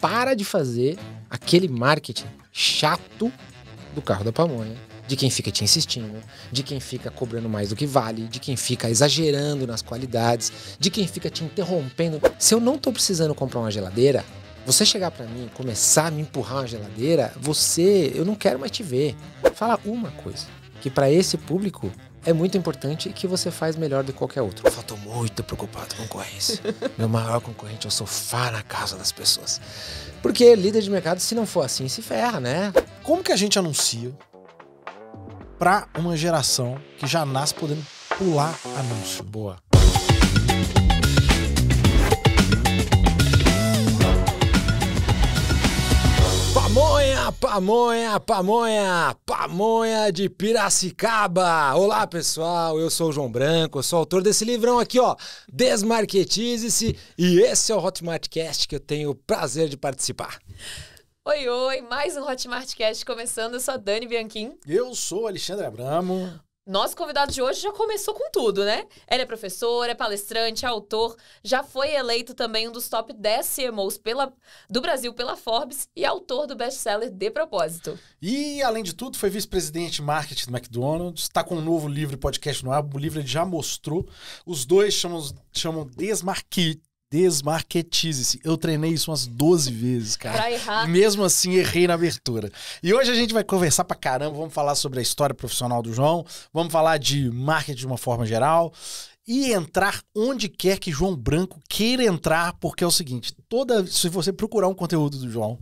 para de fazer aquele marketing chato do carro da pamonha, de quem fica te insistindo, de quem fica cobrando mais do que vale, de quem fica exagerando nas qualidades, de quem fica te interrompendo. Se eu não tô precisando comprar uma geladeira, você chegar para mim, começar a me empurrar uma geladeira, você, eu não quero mais te ver. Fala uma coisa, que para esse público é muito importante e que você faz melhor do que qualquer outro. Eu tô muito preocupado com concorrência. Meu maior concorrente é o sofá na casa das pessoas. Porque líder de mercado, se não for assim, se ferra, né? Como que a gente anuncia para uma geração que já nasce podendo pular anúncio? Boa. pamonha, pamonha, pamonha de Piracicaba. Olá, pessoal. Eu sou o João Branco, eu sou autor desse livrão aqui, ó, Desmarquetize-se, e esse é o Hotmartcast que eu tenho o prazer de participar. Oi, oi, mais um Hotmartcast começando. Eu sou a Dani Bianchim. Eu sou Alexandre Abramo. Nosso convidado de hoje já começou com tudo, né? Ele é professor, é palestrante, é autor, já foi eleito também um dos top 10 CMOs pela, do Brasil pela Forbes e autor do best-seller De Propósito. E, além de tudo, foi vice-presidente de marketing do McDonald's, está com um novo livro e podcast no ar, o livro ele já mostrou. Os dois chamam, chamam Desmarquite desmarketize se Eu treinei isso umas 12 vezes, cara. Pra errar. E mesmo assim, errei na abertura. E hoje a gente vai conversar pra caramba. Vamos falar sobre a história profissional do João. Vamos falar de marketing de uma forma geral. E entrar onde quer que João Branco queira entrar, porque é o seguinte: toda se você procurar um conteúdo do João,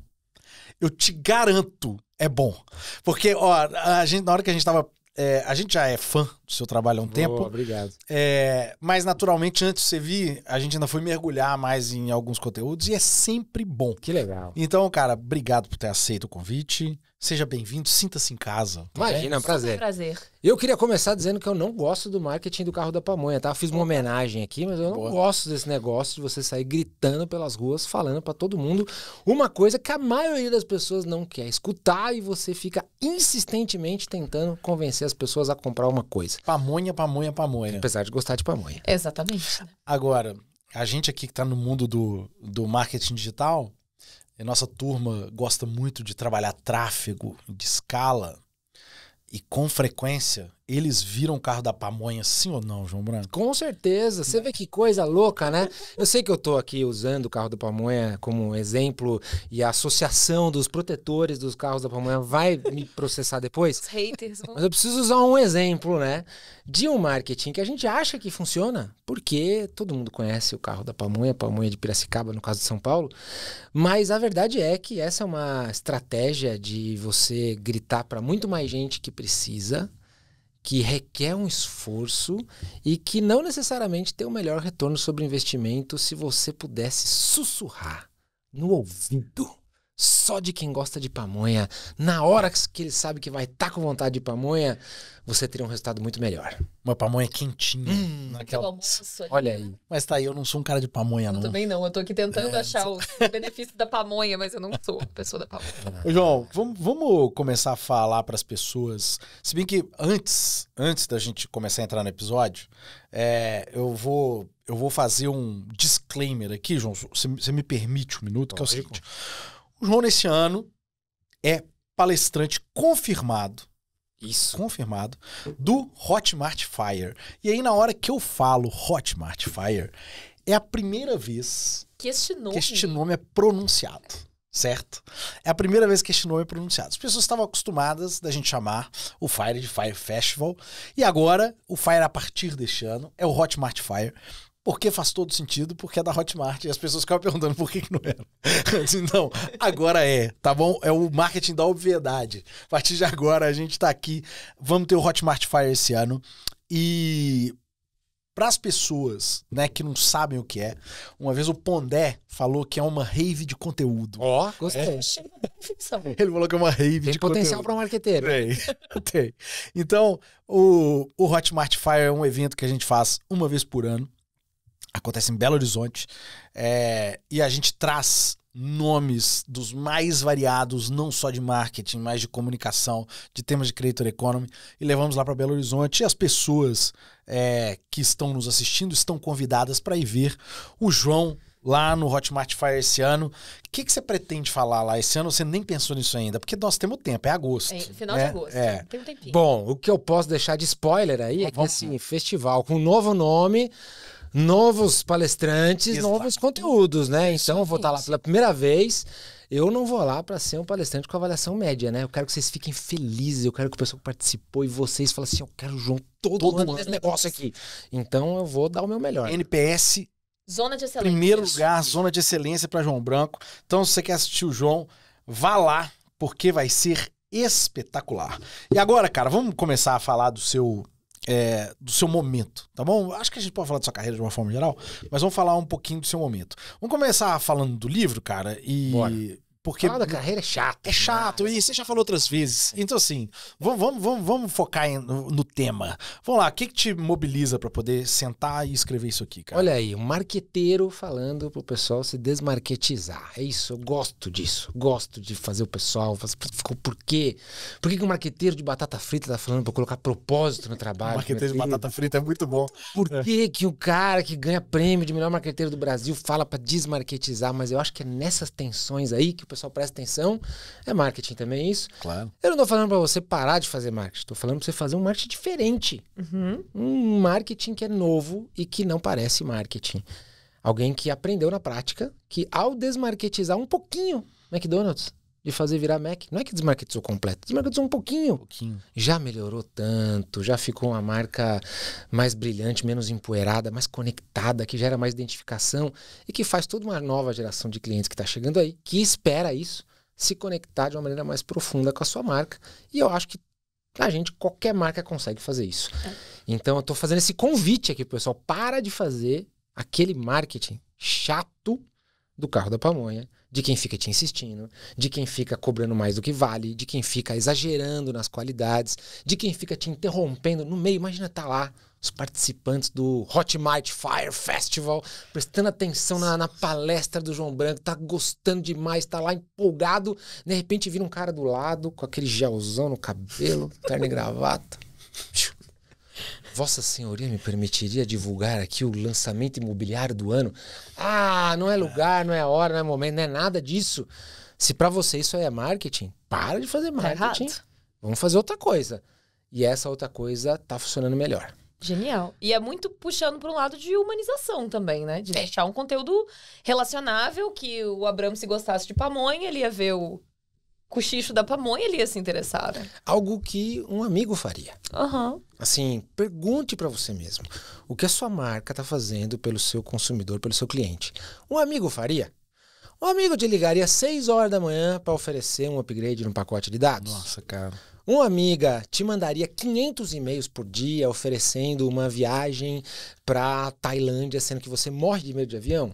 eu te garanto, é bom. Porque, ó, a gente, na hora que a gente tava. É, a gente já é fã do seu trabalho há um Boa, tempo. Obrigado. É, mas, naturalmente, antes de você vir, a gente ainda foi mergulhar mais em alguns conteúdos e é sempre bom. Que legal. Então, cara, obrigado por ter aceito o convite. Seja bem-vindo, sinta-se em casa. Tá Imagina, é um prazer. prazer. Eu queria começar dizendo que eu não gosto do marketing do carro da pamonha, tá? Eu fiz uma homenagem aqui, mas eu não Boa. gosto desse negócio de você sair gritando pelas ruas, falando para todo mundo uma coisa que a maioria das pessoas não quer escutar e você fica insistentemente tentando convencer as pessoas a comprar uma coisa. Pamonha, pamonha, pamonha. Apesar de gostar de pamonha. Exatamente. Agora, a gente aqui que está no mundo do, do marketing digital, a nossa turma gosta muito de trabalhar tráfego de escala e com frequência eles viram o carro da pamonha, sim ou não, João Branco? Com certeza. Você vê que coisa louca, né? Eu sei que eu tô aqui usando o carro da pamonha como exemplo e a associação dos protetores dos carros da pamonha vai me processar depois. Os haters Mas eu preciso usar um exemplo, né? De um marketing que a gente acha que funciona, porque todo mundo conhece o carro da pamonha, pamonha de Piracicaba, no caso de São Paulo. Mas a verdade é que essa é uma estratégia de você gritar para muito mais gente que precisa que requer um esforço e que não necessariamente tem o melhor retorno sobre investimento se você pudesse sussurrar no ouvido só de quem gosta de pamonha, na hora que ele sabe que vai estar tá com vontade de pamonha, você teria um resultado muito melhor. Uma pamonha quentinha. Hum, naquela... almoço ali, Olha né? aí. Mas tá aí, eu não sou um cara de pamonha, não. Eu também não, eu tô aqui tentando é, achar o benefício da pamonha, mas eu não sou pessoa da pamonha. João, vamos, vamos começar a falar para as pessoas. Se bem que antes, antes da gente começar a entrar no episódio, é, eu vou eu vou fazer um disclaimer aqui, João. Você me permite um minuto, que é o rico. seguinte. O João, nesse ano, é palestrante confirmado. Isso. Confirmado. Do Hotmart Fire. E aí, na hora que eu falo Hotmart Fire, é a primeira vez que este nome, que este nome é pronunciado certo? É a primeira vez que este nome é pronunciado. As pessoas estavam acostumadas da gente chamar o Fire de Fire Festival e agora o Fire a partir deste ano é o Hotmart Fire. Porque faz todo sentido, porque é da Hotmart. E as pessoas ficavam perguntando por que, que não era. Então disse, não, agora é, tá bom? É o marketing da obviedade. A partir de agora a gente tá aqui. Vamos ter o Hotmart Fire esse ano. E para as pessoas né, que não sabem o que é, uma vez o Pondé falou que é uma rave de conteúdo. Ó, oh, gostei. É. Ele falou que é uma rave tem de potencial para um marqueteiro. Tem, tem. Então, o, o Hotmart Fire é um evento que a gente faz uma vez por ano acontece em Belo Horizonte, é, e a gente traz nomes dos mais variados, não só de marketing, mas de comunicação, de temas de creator economy, e levamos lá para Belo Horizonte. E as pessoas é, que estão nos assistindo estão convidadas para ir ver o João lá no Hotmart Fire esse ano. O que, que você pretende falar lá esse ano? Você nem pensou nisso ainda, porque nós temos tempo, é agosto. É, final né? de agosto, é. tem um tempinho. Bom, o que eu posso deixar de spoiler aí é, é que, tá. assim, festival com um novo nome, novos palestrantes, Exato. novos conteúdos, né? Então eu vou estar tá lá pela primeira vez. Eu não vou lá para ser um palestrante com avaliação média, né? Eu quero que vocês fiquem felizes, eu quero que o pessoal que participou e vocês falem assim: eu quero o João todo, todo ano nesse negócio aqui. Então eu vou dar o meu melhor. NPS. Zona de excelência. Primeiro lugar, zona de excelência para João Branco. Então, se você quer assistir o João, vá lá, porque vai ser espetacular. E agora, cara, vamos começar a falar do seu é, do seu momento, tá bom? Acho que a gente pode falar da sua carreira de uma forma geral, mas vamos falar um pouquinho do seu momento. Vamos começar falando do livro, cara, e Bora. Porque falar da carreira é chato. É chato, e você já falou outras vezes. É. Então, assim, vamos, vamos, vamos, vamos focar no, no, tema. Vamos lá, o que, que te mobiliza para poder sentar e escrever isso aqui, cara? Olha aí, um marqueteiro falando pro pessoal se desmarquetizar. É isso, eu gosto disso. Gosto de fazer o pessoal. Fazer, por quê? Por que, que um marqueteiro de batata frita tá falando pra colocar propósito no trabalho? marqueteiro de batata frita é muito bom. Por que, é. que o cara que ganha prêmio de melhor marqueteiro do Brasil fala para desmarquetizar? Mas eu acho que é nessas tensões aí que o pessoal presta atenção. É marketing também é isso. Claro. Eu não estou falando para você parar de fazer marketing. Estou falando para você fazer um marketing diferente. Uhum. Um marketing que é novo e que não parece marketing. Alguém que aprendeu na prática que ao desmarketizar um pouquinho McDonald's, de fazer virar Mac. Não é que desmarketizou completo, desmarketizou um pouquinho. Um pouquinho. Já melhorou tanto, já ficou uma marca mais brilhante, menos empoeirada, mais conectada, que gera mais identificação e que faz toda uma nova geração de clientes que está chegando aí, que espera isso, se conectar de uma maneira mais profunda com a sua marca. E eu acho que a gente, qualquer marca consegue fazer isso. É. Então eu estou fazendo esse convite aqui, pessoal. Para de fazer aquele marketing chato do carro da pamonha de quem fica te insistindo, de quem fica cobrando mais do que vale, de quem fica exagerando nas qualidades, de quem fica te interrompendo no meio. Imagina tá lá os participantes do Hotmart Fire Festival prestando atenção na, na palestra do João Branco, tá gostando demais, tá lá empolgado. De repente vira um cara do lado com aquele gelzão no cabelo, terno e gravata. Vossa Senhoria me permitiria divulgar aqui o lançamento imobiliário do ano? Ah, não é lugar, não é hora, não é momento, não é nada disso. Se para você isso é marketing, para de fazer tá marketing. Vamos fazer outra coisa. E essa outra coisa tá funcionando melhor. Genial. E é muito puxando para um lado de humanização também, né? De é. deixar um conteúdo relacionável, que o Abramo, se gostasse de pamonha, ele ia ver o cochicho da pamonha ali ia assim, se interessar. Né? Algo que um amigo faria. Uhum. Assim, pergunte para você mesmo. O que a sua marca está fazendo pelo seu consumidor, pelo seu cliente? Um amigo faria? Um amigo te ligaria às 6 horas da manhã para oferecer um upgrade num pacote de dados? Nossa, cara. Uma amiga te mandaria 500 e-mails por dia oferecendo uma viagem para Tailândia, sendo que você morre de medo de avião?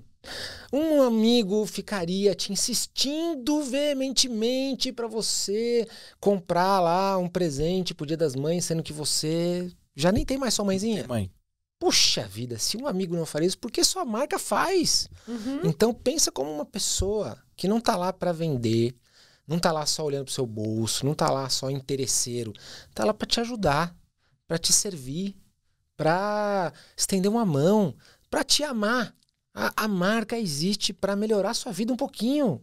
Um amigo ficaria te insistindo veementemente para você comprar lá um presente pro Dia das Mães, sendo que você já nem tem mais sua mãezinha. Tem mãe. Puxa vida, se um amigo não faria isso, por que sua marca faz? Uhum. Então pensa como uma pessoa que não tá lá para vender, não tá lá só olhando pro seu bolso, não tá lá só interesseiro, tá lá para te ajudar, para te servir, para estender uma mão, para te amar. A, a marca existe para melhorar a sua vida um pouquinho.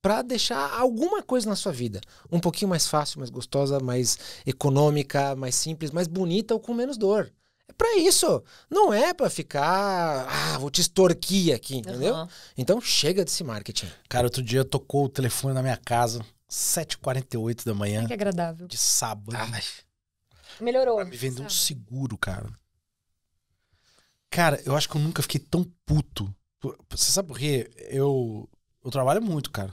Para deixar alguma coisa na sua vida um pouquinho mais fácil, mais gostosa, mais econômica, mais simples, mais bonita ou com menos dor. É para isso. Não é para ficar, ah, vou te extorquir aqui, entendeu? Uhum. Então chega desse marketing. Cara, outro dia tocou o telefone na minha casa, 7h48 da manhã. que agradável. De sábado. Ai. Melhorou. Pra tá me vender um seguro, cara. Cara, eu acho que eu nunca fiquei tão puto. Você sabe por quê? Eu, eu trabalho muito, cara.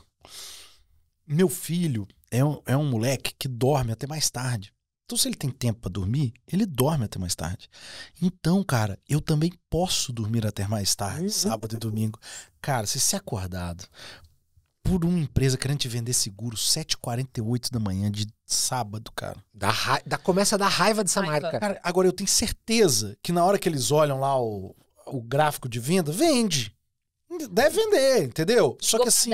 Meu filho é um, é um moleque que dorme até mais tarde. Então, se ele tem tempo para dormir, ele dorme até mais tarde. Então, cara, eu também posso dormir até mais tarde, uhum. sábado e domingo. Cara, se é acordado por uma empresa querendo te vender seguro 7h48 da manhã de sábado, cara. Da, ra... da Começa da raiva dessa raiva. marca. Cara, agora eu tenho certeza que na hora que eles olham lá o, o gráfico de venda, vende. Deve vender, entendeu? Só que assim.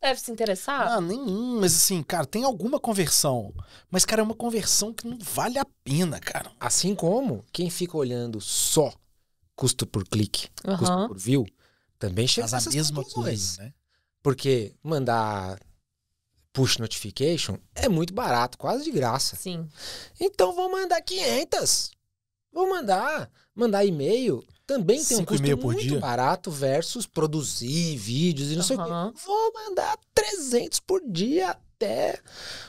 deve se interessar? Ah, nenhum, mas assim, cara, tem alguma conversão. Mas, cara, é uma conversão que não vale a pena, cara. Assim como quem fica olhando só custo por clique, uhum. custo por view, também chega Faz a mesma coisa, né? Porque mandar push notification é muito barato, quase de graça. Sim. Então vou mandar 500. Vou mandar. Mandar e-mail também tem um custo muito dia. barato versus produzir vídeos e não uhum. sei o quê. Vou mandar 300 por dia até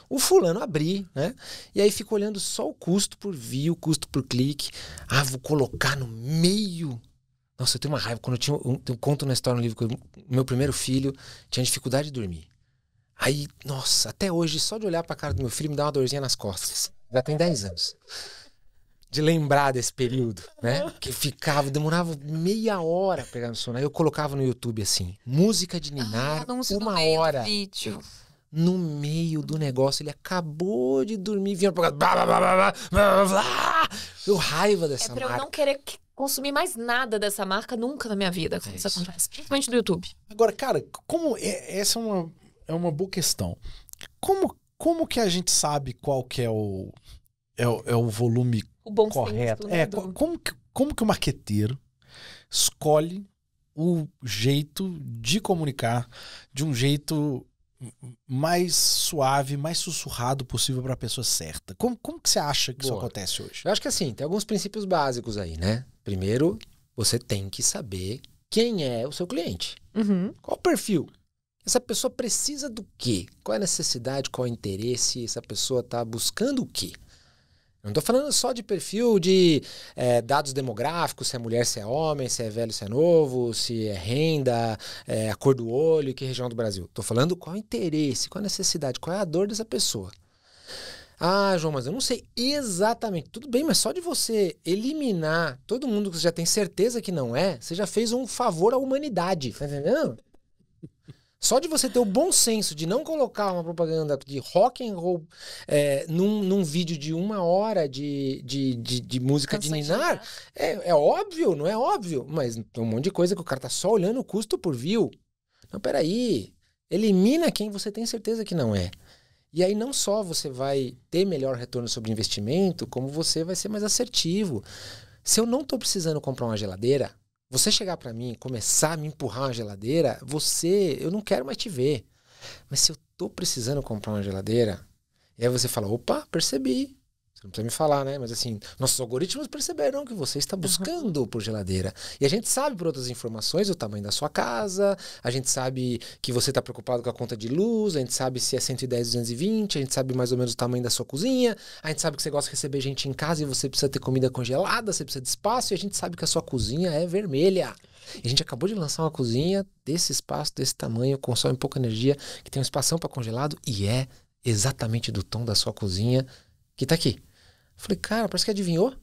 o fulano abrir, né? E aí fico olhando só o custo por view, o custo por clique. Ah, vou colocar no meio nossa, eu tenho uma raiva. Quando eu tinha. Um, eu conto uma história no livro que eu, meu primeiro filho tinha dificuldade de dormir. Aí, nossa, até hoje, só de olhar pra cara do meu filho me dá uma dorzinha nas costas. Já tem 10 anos. De lembrar desse período, né? Que ficava, demorava meia hora pegando sono. Aí eu colocava no YouTube assim, música de ah, Ninar, ah, uma hora. Vídeo no meio do negócio. Ele acabou de dormir, vinha pra casa. Blá, blá, blá, blá, blá, blá, blá. Eu raiva é dessa é pra marca. eu não querer consumi mais nada dessa marca nunca na minha vida é isso. acontece, principalmente do YouTube. Agora, cara, como é, essa é uma, é uma boa questão. Como, como que a gente sabe qual que é o, é, o, é o volume o bom correto? Né, é, como, que, como que o marqueteiro escolhe o jeito de comunicar de um jeito mais suave, mais sussurrado possível para a pessoa certa. Como, como que você acha que Boa. isso acontece hoje? Eu acho que assim, tem alguns princípios básicos aí, né? Primeiro, você tem que saber quem é o seu cliente. Uhum. Qual o perfil? Essa pessoa precisa do quê? Qual é a necessidade? Qual é o interesse? Essa pessoa está buscando o quê? Eu não tô falando só de perfil de é, dados demográficos, se é mulher, se é homem, se é velho, se é novo, se é renda, é, a cor do olho, que região do Brasil. Tô falando qual é o interesse, qual é a necessidade, qual é a dor dessa pessoa. Ah, João, mas eu não sei exatamente. Tudo bem, mas só de você eliminar todo mundo que você já tem certeza que não é, você já fez um favor à humanidade. Tá entendendo? Só de você ter o bom senso de não colocar uma propaganda de rock and roll é, num, num vídeo de uma hora de, de, de, de música Canção de ninar, de né? é, é óbvio, não é óbvio, mas tem um monte de coisa que o cara tá só olhando o custo por view. Não, peraí. Elimina quem você tem certeza que não é. E aí não só você vai ter melhor retorno sobre investimento, como você vai ser mais assertivo. Se eu não estou precisando comprar uma geladeira, você chegar para mim, começar a me empurrar uma geladeira, você, eu não quero mais te ver. Mas se eu tô precisando comprar uma geladeira, e aí você fala: opa, percebi não precisa me falar, né? Mas assim, nossos algoritmos perceberam que você está buscando uhum. por geladeira. E a gente sabe por outras informações o tamanho da sua casa, a gente sabe que você está preocupado com a conta de luz, a gente sabe se é 110, 220, a gente sabe mais ou menos o tamanho da sua cozinha, a gente sabe que você gosta de receber gente em casa e você precisa ter comida congelada, você precisa de espaço e a gente sabe que a sua cozinha é vermelha. E a gente acabou de lançar uma cozinha desse espaço, desse tamanho, consome pouca energia, que tem um espação para congelado e é exatamente do tom da sua cozinha que está aqui. Falei, cara, parece que adivinhou.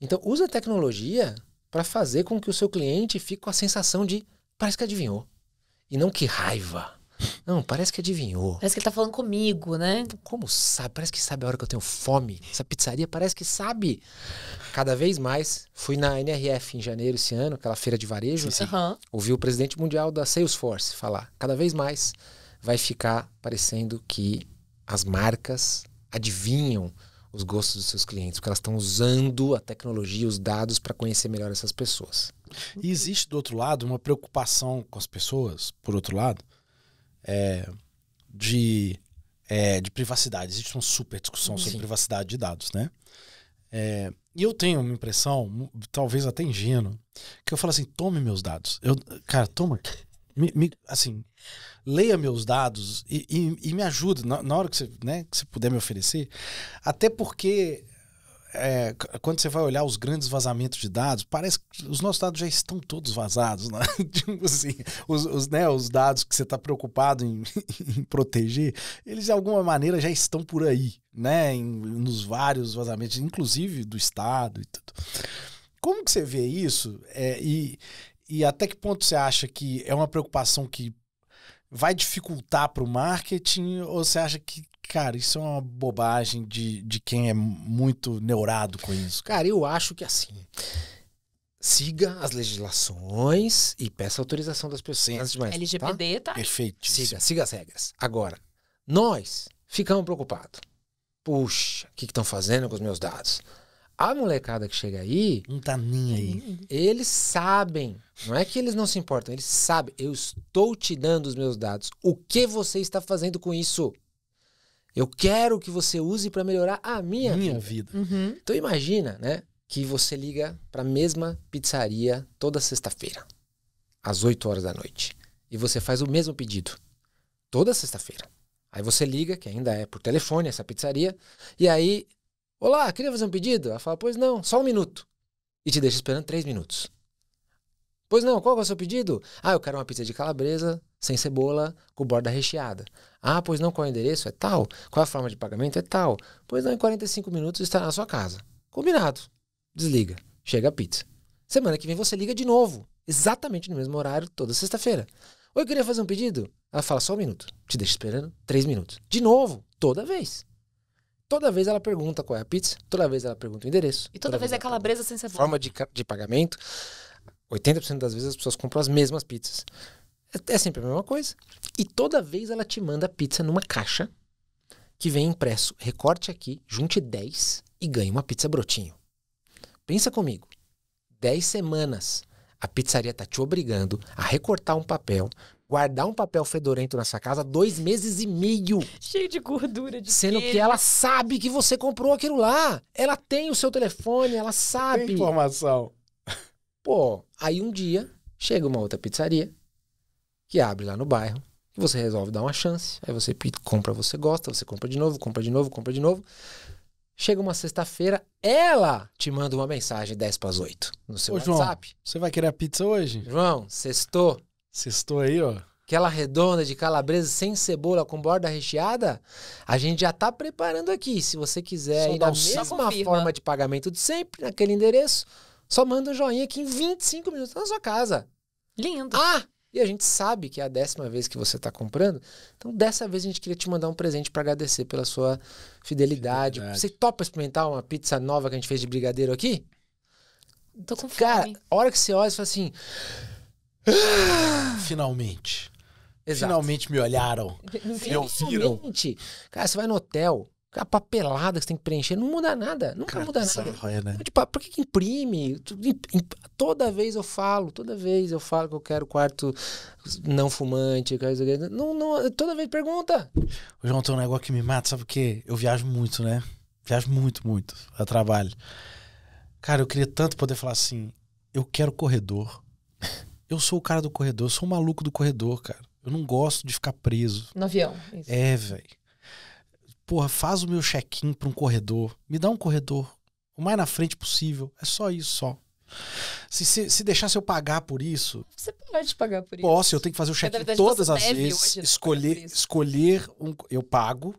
Então, usa a tecnologia para fazer com que o seu cliente fique com a sensação de parece que adivinhou. E não que raiva. Não, parece que adivinhou. Parece que ele tá falando comigo, né? Como sabe? Parece que sabe a hora que eu tenho fome. Essa pizzaria parece que sabe. Cada vez mais. Fui na NRF em janeiro esse ano, aquela feira de varejo. Sim, sim. Uhum. Ouvi o presidente mundial da Salesforce falar. Cada vez mais vai ficar parecendo que as marcas adivinham os gostos dos seus clientes, porque elas estão usando a tecnologia, os dados para conhecer melhor essas pessoas. E existe do outro lado uma preocupação com as pessoas, por outro lado, é, de, é, de privacidade. Existe uma super discussão Sim. sobre privacidade de dados, né? É, e eu tenho uma impressão, talvez até ingênua, que eu falo assim: tome meus dados. Eu, cara, toma aqui. Me, me, assim, leia meus dados e, e, e me ajude na, na, hora que você, né, que você puder me oferecer. Até porque é, quando você vai olhar os grandes vazamentos de dados, parece que os nossos dados já estão todos vazados. Né? tipo assim, os, os, né, os dados que você está preocupado em, em, proteger, eles de alguma maneira já estão por aí, né? Em, nos vários vazamentos, inclusive do Estado e tudo. Como que você vê isso? É, e, e até que ponto você acha que é uma preocupação que vai dificultar para o marketing ou você acha que, cara, isso é uma bobagem de, de quem é muito neurado com isso? Cara, eu acho que assim siga as legislações e peça autorização das pessoas. Antes de mais, LGPD, tá? tá? Perfeito. Siga, siga as regras. Agora, nós ficamos preocupados. Puxa, o que estão fazendo com os meus dados? A molecada que chega aí. Não tá nem aí. Eles sabem. Não é que eles não se importam, eles sabem. Eu estou te dando os meus dados. O que você está fazendo com isso? Eu quero que você use para melhorar a minha, minha vida. vida. Uhum. Então imagina, né? Que você liga para a mesma pizzaria toda sexta-feira, às 8 horas da noite. E você faz o mesmo pedido. Toda sexta-feira. Aí você liga, que ainda é por telefone essa pizzaria, e aí Olá, queria fazer um pedido? Ela fala, pois não, só um minuto. E te deixa esperando três minutos. Pois não, qual é o seu pedido? Ah, eu quero uma pizza de calabresa, sem cebola, com borda recheada. Ah, pois não, qual é o endereço? É tal. Qual é a forma de pagamento? É tal. Pois não, em 45 minutos estará na sua casa. Combinado. Desliga. Chega a pizza. Semana que vem você liga de novo. Exatamente no mesmo horário, toda sexta-feira. Oi, eu queria fazer um pedido? Ela fala, só um minuto. Te deixa esperando três minutos. De novo, toda vez. Toda vez ela pergunta qual é a pizza, toda vez ela pergunta o endereço. E toda, toda vez, vez é calabresa sem cebola. Forma de, de pagamento. 80% das vezes as pessoas compram as mesmas pizzas. É, é sempre a mesma coisa. E toda vez ela te manda a pizza numa caixa que vem impresso. Recorte aqui, junte 10 e ganhe uma pizza brotinho. Pensa comigo. 10 semanas. A pizzaria está te obrigando a recortar um papel guardar um papel fedorento nessa casa dois meses e meio. Cheio de gordura de Sendo que ela sabe que você comprou aquilo lá. Ela tem o seu telefone, ela sabe. Tem informação. Pô, aí um dia chega uma outra pizzaria que abre lá no bairro. E você resolve dar uma chance. Aí você compra, você gosta, você compra de novo, compra de novo, compra de novo. Chega uma sexta-feira, ela te manda uma mensagem 10 para as 8 no seu Ô, WhatsApp. João, você vai querer a pizza hoje? João, sextou. Sextou aí, ó. Aquela redonda de calabresa sem cebola com borda recheada, a gente já está preparando aqui. Se você quiser ir da mesma forma de pagamento de sempre, naquele endereço, só manda um joinha que em 25 minutos na sua casa. Lindo. Ah! E a gente sabe que é a décima vez que você está comprando. Então, dessa vez, a gente queria te mandar um presente para agradecer pela sua fidelidade. Você topa experimentar uma pizza nova que a gente fez de brigadeiro aqui? Tô com Cara, fome. Cara, hora que você olha, você fala assim... Finalmente. Exato. Finalmente me olharam. me ouviram. Cara, você vai no hotel, a papelada que você tem que preencher não muda nada. Nunca Cara, muda é nada. É, né? Tipo, ah, por que, que imprime? Toda vez eu falo, toda vez eu falo que eu quero quarto não fumante. Não, não, toda vez pergunta. O João, tem um negócio que me mata, sabe o quê? Eu viajo muito, né? Viajo muito, muito a trabalho. Cara, eu queria tanto poder falar assim: eu quero corredor, eu sou o cara do corredor, eu sou o maluco do corredor, cara. Eu não gosto de ficar preso. No avião. Isso. É, velho. Porra, faz o meu check-in pra um corredor. Me dá um corredor. O mais na frente possível. É só isso, só. Se, se, se deixasse eu pagar por isso. Você pode pagar por isso. Posso, eu tenho que fazer o check-in todas tá as vezes. Né? Escolher, escolher um. Eu pago,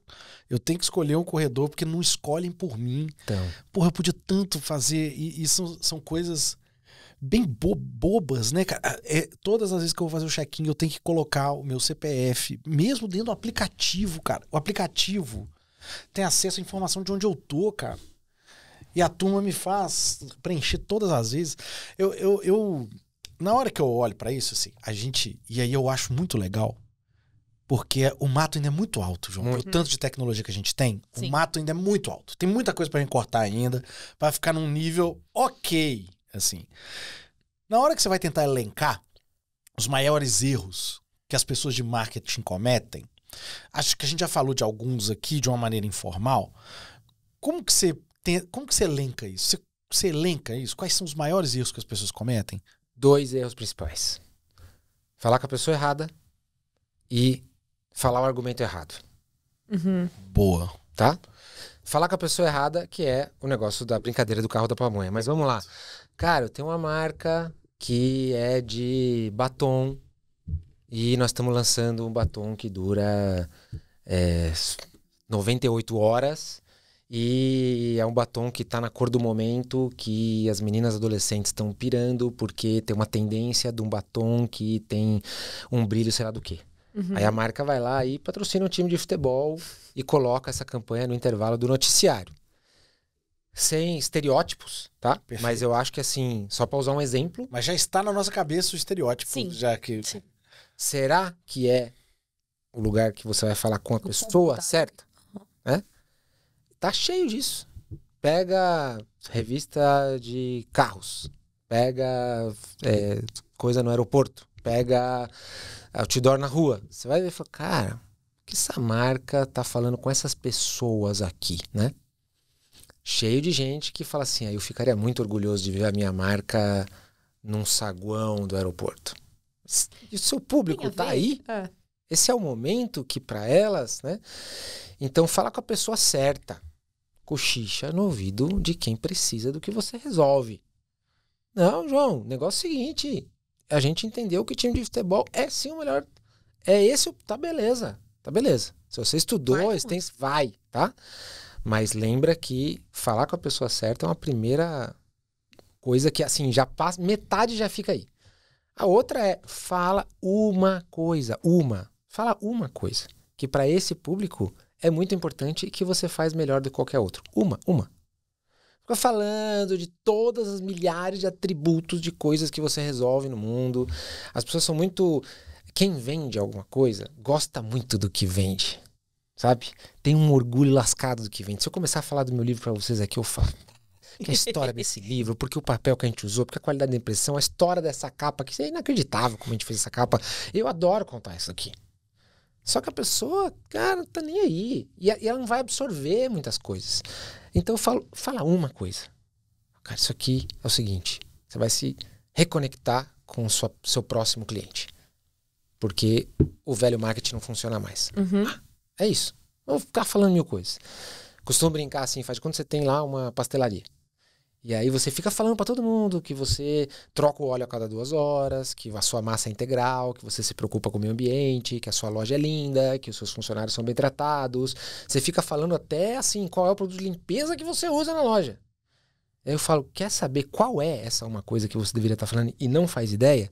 eu tenho que escolher um corredor, porque não escolhem por mim. Então. Porra, eu podia tanto fazer. E, e são, são coisas bem bo bobas, né, cara? Ah, é, todas as vezes que eu vou fazer o check-in, eu tenho que colocar o meu CPF, mesmo dentro do aplicativo, cara. O aplicativo tem acesso à informação de onde eu tô, cara. E a turma me faz preencher todas as vezes. Eu, eu, eu na hora que eu olho para isso, assim, a gente. E aí eu acho muito legal, porque é, o mato ainda é muito alto, João. pelo O tanto de tecnologia que a gente tem, Sim. o mato ainda é muito alto. Tem muita coisa para gente cortar ainda, para ficar num nível ok assim. Na hora que você vai tentar elencar os maiores erros que as pessoas de marketing cometem, acho que a gente já falou de alguns aqui de uma maneira informal. Como que você tem, como que você elenca isso? Você, você elenca isso? Quais são os maiores erros que as pessoas cometem? Dois erros principais: falar com a pessoa errada e falar o argumento errado. Uhum. Boa. Tá? Falar com a pessoa errada, que é o negócio da brincadeira do carro da pamonha. Mas vamos lá. Cara, eu tenho uma marca que é de batom. E nós estamos lançando um batom que dura é, 98 horas. E é um batom que está na cor do momento, que as meninas adolescentes estão pirando, porque tem uma tendência de um batom que tem um brilho, sei lá do quê. Uhum. Aí a marca vai lá e patrocina um time de futebol e coloca essa campanha no intervalo do noticiário sem estereótipos, tá? Perfeito. Mas eu acho que assim, só para usar um exemplo. Mas já está na nossa cabeça o estereótipo, Sim. já que. Sim. Será que é o lugar que você vai falar com a pessoa certa? Né? Tá cheio disso. Pega revista de carros, pega é, coisa no aeroporto, pega outdoor na rua. Você vai ver e fala, cara, que essa marca tá falando com essas pessoas aqui, né? cheio de gente que fala assim: ah, eu ficaria muito orgulhoso de ver a minha marca num saguão do aeroporto. E o seu público tá aí? É. Esse é o momento que, para elas, né? Então, fala com a pessoa certa. Cochicha no ouvido de quem precisa do que você resolve. Não, João, negócio é o seguinte: a gente entendeu que time de futebol é sim o melhor. É esse, tá beleza, tá beleza. Se você estudou, vai, vai tá? Mas lembra que falar com a pessoa certa é uma primeira coisa que, assim, já passa. Metade já fica aí. A outra é fala uma coisa, uma. Fala uma coisa. Que para esse público é muito importante e que você faz melhor do que qualquer outro. Uma, uma. Fica falando de todas as milhares de atributos de coisas que você resolve no mundo. As pessoas são muito. Quem vende alguma coisa gosta muito do que vende sabe? Tem um orgulho lascado do que vende. Se eu começar a falar do meu livro para vocês aqui, eu falo. Que é a história desse livro, porque o papel que a gente usou, porque a qualidade da impressão, a história dessa capa, que é inacreditável como a gente fez essa capa. Eu adoro contar isso aqui. Só que a pessoa, cara, não tá nem aí. E, ela não vai absorver muitas coisas. Então eu falo, fala uma coisa. Cara, isso aqui é o seguinte: você vai se reconectar com o seu, seu próximo cliente. Porque o velho marketing não funciona mais. Uhum. Ah, é isso. Vou ficar falando mil coisas. Costumo brincar assim, faz quando você tem lá uma pastelaria. E aí você fica falando para todo mundo que você troca o óleo a cada duas horas, que a sua massa é integral, que você se preocupa com o meio ambiente, que a sua loja é linda, que os seus funcionários são bem tratados. Você fica falando até assim qual é o produto de limpeza que você usa na loja. Aí eu falo, quer saber qual é essa uma coisa que você deveria estar tá falando e não faz ideia?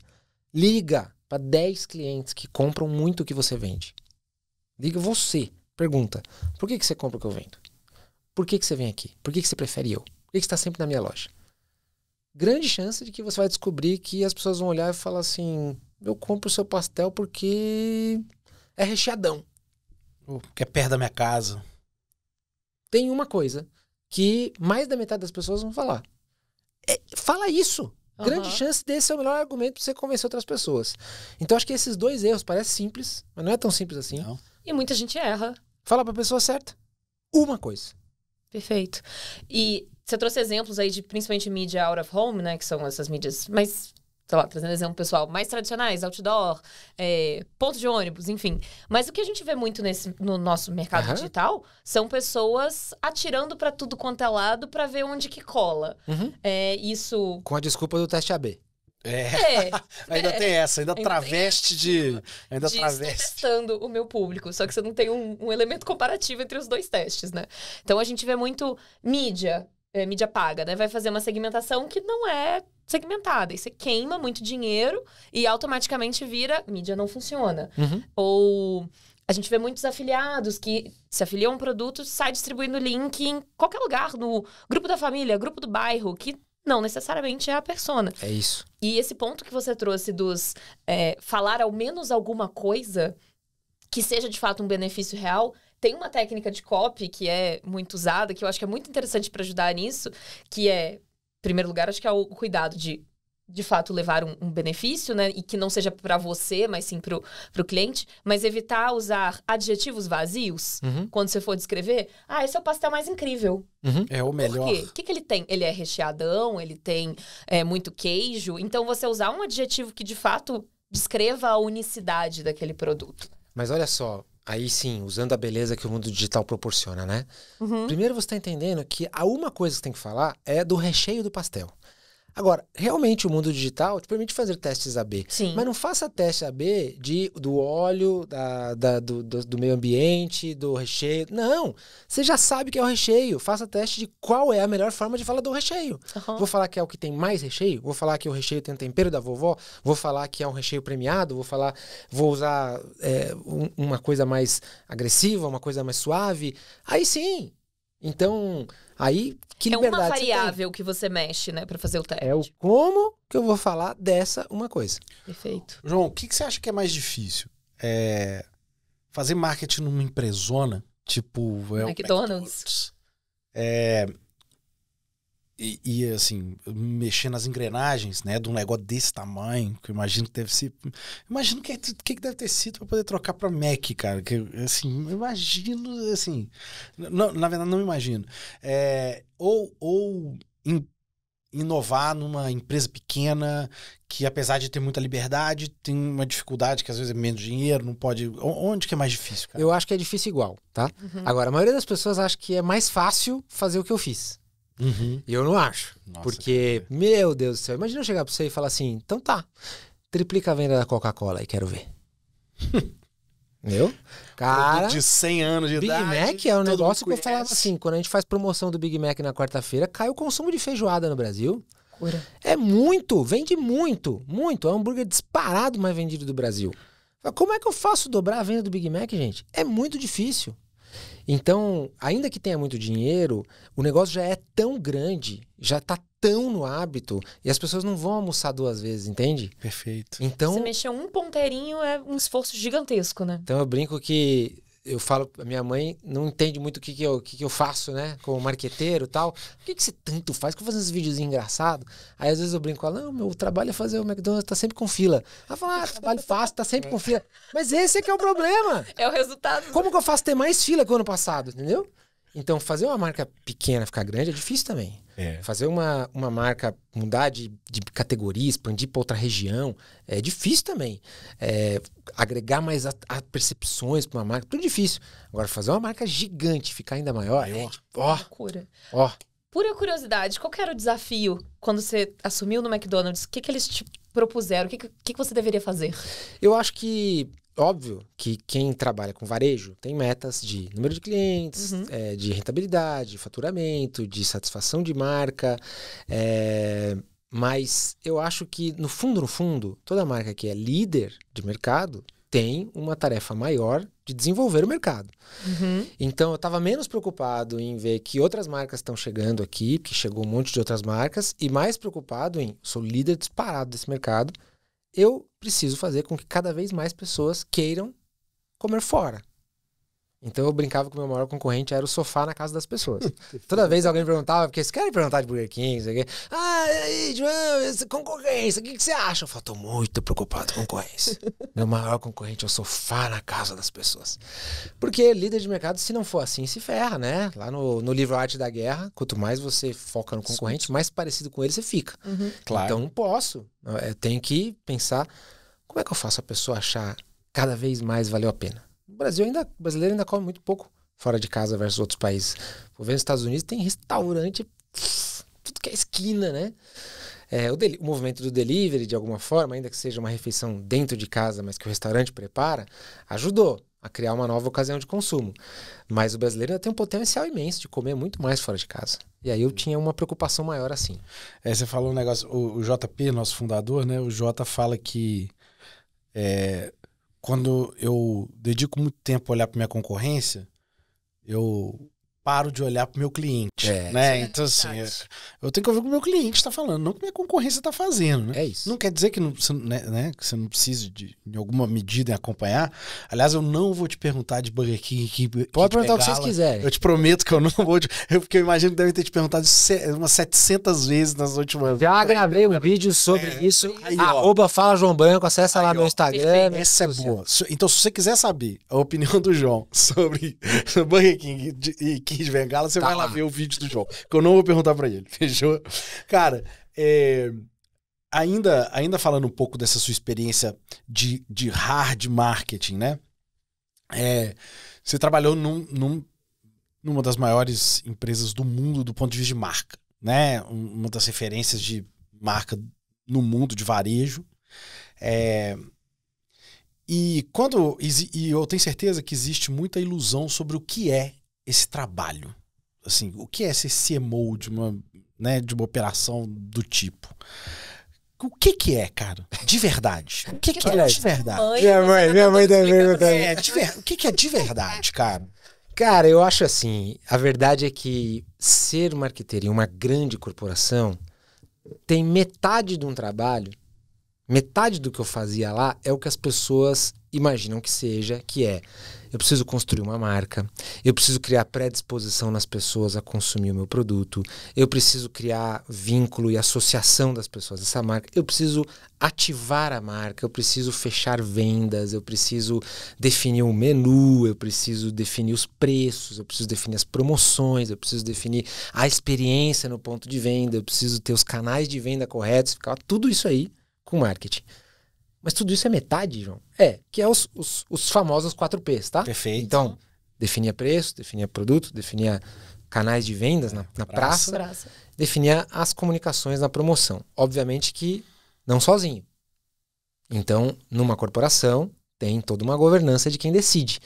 Liga para 10 clientes que compram muito o que você vende. Diga você. Pergunta. Por que, que você compra o que eu vendo? Por que, que você vem aqui? Por que, que você prefere eu? Por que, que você está sempre na minha loja? Grande chance de que você vai descobrir que as pessoas vão olhar e falar assim: eu compro o seu pastel porque é recheadão. Oh, porque é perto da minha casa. Tem uma coisa que mais da metade das pessoas vão falar. É, fala isso. Uhum. Grande chance desse é o melhor argumento para você convencer outras pessoas. Então acho que esses dois erros parecem simples, mas não é tão simples assim. Não e muita gente erra. Fala pra pessoa certa. Uma coisa. Perfeito. E você trouxe exemplos aí de principalmente mídia out of home, né? Que são essas mídias mais, sei lá, trazendo exemplo pessoal, mais tradicionais, outdoor, é, ponto de ônibus, enfim. Mas o que a gente vê muito nesse, no nosso mercado uhum. digital são pessoas atirando para tudo quanto é lado para ver onde que cola. Uhum. É, isso. Com a desculpa do teste AB. É. é. ainda é. tem essa, ainda, ainda traveste de. Ainda de traveste. testando o meu público, só que você não tem um, um, elemento comparativo entre os dois testes, né? Então a gente vê muito mídia, é, mídia paga, né? Vai fazer uma segmentação que não é segmentada. E você queima muito dinheiro e automaticamente vira mídia não funciona. Uhum. Ou. A gente vê muitos afiliados que se afiliam a um produto, sai distribuindo link em qualquer lugar, no grupo da família, grupo do bairro, que não necessariamente é a persona. É isso. E esse ponto que você trouxe dos é, falar ao menos alguma coisa que seja de fato um benefício real, tem uma técnica de copy que é muito usada, que eu acho que é muito interessante para ajudar nisso, que é, em primeiro lugar, acho que é o cuidado de de fato levar um, um, benefício, né? E que não seja para você, mas sim para o cliente. Mas evitar usar adjetivos vazios uhum. quando você for descrever. Ah, esse é o pastel mais incrível. Uhum. É o melhor. Por quê? O que, que ele tem? Ele é recheadão, ele tem é, muito queijo. Então, você usar um adjetivo que de fato descreva a unicidade daquele produto. Mas olha só, aí sim, usando a beleza que o mundo digital proporciona, né? Uhum. Primeiro você está entendendo que a uma coisa que você tem que falar é do recheio do pastel. Agora, realmente o mundo digital te permite fazer testes AB. Sim. Mas não faça teste AB de, do óleo, da, da do, do, do, meio ambiente, do recheio. Não! Você já sabe que é o recheio. Faça teste de qual é a melhor forma de falar do recheio. Uhum. Vou falar que é o que tem mais recheio? Vou falar que o recheio tem o tempero da vovó? Vou falar que é um recheio premiado? Vou falar, vou usar é, um, uma coisa mais agressiva, uma coisa mais suave? Aí sim, então, aí que liberdade. É uma variável que você mexe, né, para fazer o teste. É o como que eu vou falar dessa uma coisa. Perfeito. João, o que, que você acha que é mais difícil? É fazer marketing numa empresona, tipo. É McDonald's. McDonald's. É, e, assim, mexer nas engrenagens, né, de um negócio desse tamanho, que eu imagino que deve ser. Imagino que que, é que deve ter sido para poder trocar para Mac, cara, que assim, imagino assim, não, na verdade não imagino. É, ou ou in, inovar numa empresa pequena que apesar de ter muita liberdade, tem uma dificuldade que às vezes é menos dinheiro, não pode. Onde que é mais difícil, cara? Eu acho que é difícil igual, tá? Uhum. Agora, a maioria das pessoas acha que é mais fácil fazer o que eu fiz. Uhum. Eu não acho. Nossa, porque, meu Deus do céu, imagina eu chegar pra você e falar assim: então tá, triplica a venda da Coca-Cola e quero ver. Meu? Cara. De 100 anos de Big idade. Big Mac é um negócio que eu falava assim: quando a gente faz promoção do Big Mac na quarta-feira, cai o consumo de feijoada no Brasil. Cura. É muito, vende muito, muito. É um hambúrguer disparado mais vendido do Brasil. Como é que eu faço dobrar a venda do Big Mac, gente? É muito difícil. Então, ainda que tenha muito dinheiro, o negócio já é tão grande, já está tão no hábito, e as pessoas não vão almoçar duas vezes, entende? Perfeito. Então, se mexer um ponteirinho é um esforço gigantesco, né? Então eu brinco que eu falo, a minha mãe não entende muito o que, que, eu, que, que eu faço, né? Como marqueteiro e tal. O que, que você tanto faz? Como fazer uns vídeos engraçados. Aí às vezes eu brinco, ela, não, meu trabalho é fazer o McDonald's, tá sempre com fila. Ela fala, ah, trabalho fácil, tá sempre com fila. Mas esse é que é o problema. É o resultado. Como que eu faço ter mais fila que o ano passado, entendeu? Então, fazer uma marca pequena ficar grande é difícil também. É. Fazer uma, uma marca mudar de, de categoria, expandir para outra região, é difícil também. É, agregar mais a, a percepções para uma marca, tudo difícil. Agora, fazer uma marca gigante, ficar ainda maior, é tipo, ó, loucura. Ó. Pura curiosidade, qual era o desafio quando você assumiu no McDonald's? O que, que eles te propuseram? O que, que, que você deveria fazer? Eu acho que Óbvio que quem trabalha com varejo tem metas de número de clientes, uhum. é, de rentabilidade, de faturamento, de satisfação de marca. É, mas eu acho que, no fundo, no fundo, toda marca que é líder de mercado tem uma tarefa maior de desenvolver o mercado. Uhum. Então eu estava menos preocupado em ver que outras marcas estão chegando aqui, que chegou um monte de outras marcas, e mais preocupado em sou líder disparado desse mercado eu preciso fazer com que cada vez mais pessoas queiram comer fora. Então eu brincava que o meu maior concorrente era o sofá na casa das pessoas. Toda vez alguém perguntava, porque eles querem perguntar de Burger King, sei quê. Ah, aí, João, essa concorrência, o que, que você acha? Eu falo, tô muito preocupado com concorrência. meu maior concorrente é o sofá na casa das pessoas. Porque líder de mercado, se não for assim, se ferra, né? Lá no, no livro Arte da Guerra, quanto mais você foca no concorrente, mais parecido com ele você fica. Uhum. Claro. Então não posso. Eu tenho que pensar como é que eu faço a pessoa achar cada vez mais valeu a pena. O Brasil ainda, o brasileiro ainda come muito pouco fora de casa versus outros países. Por ver nos Estados Unidos tem restaurante tudo que é esquina, né? É, o, o, movimento do delivery, de alguma forma, ainda que seja uma refeição dentro de casa, mas que o restaurante prepara, ajudou a criar uma nova ocasião de consumo. Mas o brasileiro ainda tem um potencial imenso de comer muito mais fora de casa. E aí eu tinha uma preocupação maior assim. É, você falou um negócio, o, o JP, nosso fundador, né? O J fala que é, quando eu dedico muito tempo a olhar para minha concorrência, eu paro de olhar pro meu cliente, é, né? É então assim, eu, tenho que ouvir o que o meu cliente está falando, não o que minha concorrência está fazendo, né? É isso. Não quer dizer que, não, você, né, né, que você não precise de, em alguma medida, acompanhar. Aliás, eu não vou te perguntar de Burger King. Que, Pode que perguntar o que vocês quiserem. Eu te prometo que eu não vou te... Eu, porque eu imagino que devem ter te perguntado umas 700 vezes nas últimas... Já gravei um vídeo sobre é, isso. Aí, Arroba Fala João Branco, acessa aí, lá ó, meu Instagram. Essa é boa. Então, se você quiser saber a opinião do João sobre, Burger King e de Bengala, você tá. vai lá ver o vídeo do João, Que eu não vou perguntar para ele, fechou? Cara, é, ainda, ainda falando um pouco dessa sua experiência de, de hard marketing, né? É, você trabalhou num, num, numa das maiores empresas do mundo do ponto de vista de marca, né? Uma das referências de marca no mundo de varejo. É, e quando e eu tenho certeza que existe muita ilusão sobre o que é esse trabalho? Assim, o que é esse CMO de uma, né, de uma operação do tipo? O que que é, cara? De verdade. O que que, que, que é de verdade? minha mãe, minha mãe tá perguntando. É, ver... O que que é de verdade, cara? Cara, eu acho assim, a verdade é que ser uma arquiteira em uma grande corporação tem metade de um trabalho, metade do que eu fazia lá é o que as pessoas imaginam que seja, que é eu preciso construir uma marca, eu preciso criar predisposição nas pessoas a consumir o meu produto, eu preciso criar vínculo e associação das pessoas a essa marca, eu preciso ativar a marca, eu preciso fechar vendas, eu preciso definir o um menu, eu preciso definir os preços, eu preciso definir as promoções, eu preciso definir a experiência no ponto de venda, eu preciso ter os canais de venda corretos, ficar tudo isso aí com marketing. Mas tudo isso é metade, João. É, que é os, os, os famosos 4Ps, tá? Perfeito. Então, definia preço, definia produto, definia canais de vendas na, na praça, praça, definia as comunicações na promoção. Obviamente que não sozinho. Então, numa corporação, tem toda uma governança de quem decide.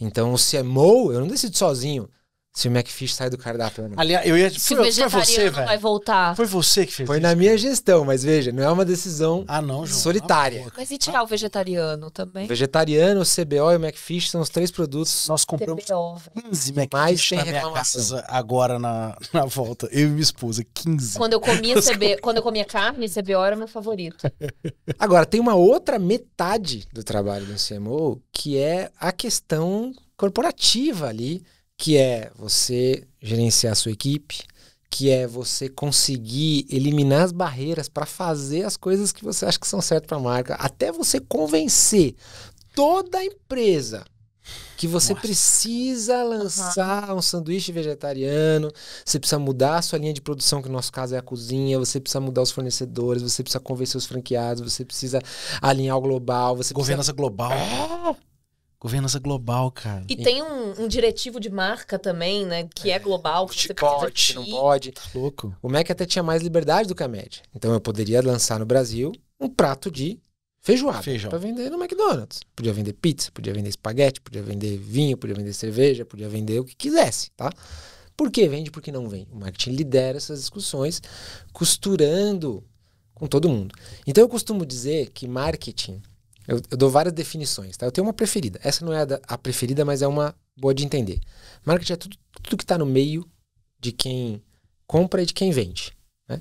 Então, o CMO, é eu não decido sozinho. Se o McFish sai do cardápio. Né? Aliás, eu ia. Se foi, foi você, velho. vai voltar. Foi você que fez. Foi isso, na minha gestão, mas veja, não é uma decisão ah, não, João, solitária. mas e tirar ah. o vegetariano também? vegetariano, o CBO e o McFish são os três produtos. Nós compramos CBO, 15 McFish mais na minha agora na, na volta. Eu e minha esposa, 15. Quando eu comia CB, quando eu comia carne, CBO era meu favorito. agora, tem uma outra metade do trabalho do CMO que é a questão corporativa ali que é você gerenciar a sua equipe, que é você conseguir eliminar as barreiras para fazer as coisas que você acha que são certas para a marca, até você convencer toda a empresa que você Nossa. precisa lançar uhum. um sanduíche vegetariano, você precisa mudar a sua linha de produção, que no nosso caso é a cozinha, você precisa mudar os fornecedores, você precisa convencer os franqueados, você precisa alinhar o global, você Governança precisa... global. Ah! Governança global, cara. E, tem um, um diretivo de marca também, né? Que é, é global, que você pode, que não pode. Tá louco. O Mac até tinha mais liberdade do que a média. Então eu poderia lançar no Brasil um prato de feijoada Feijão. pra vender no McDonald's. Podia vender pizza, podia vender espaguete, podia vender vinho, podia vender cerveja, podia vender o que quisesse, tá? Por que vende, por que não vende? O marketing lidera essas discussões, costurando com todo mundo. Então eu costumo dizer que marketing eu, eu, dou várias definições, tá? Eu tenho uma preferida. Essa não é a, da, a preferida, mas é uma boa de entender. Marketing é tudo, tudo que está no meio de quem compra e de quem vende. Né?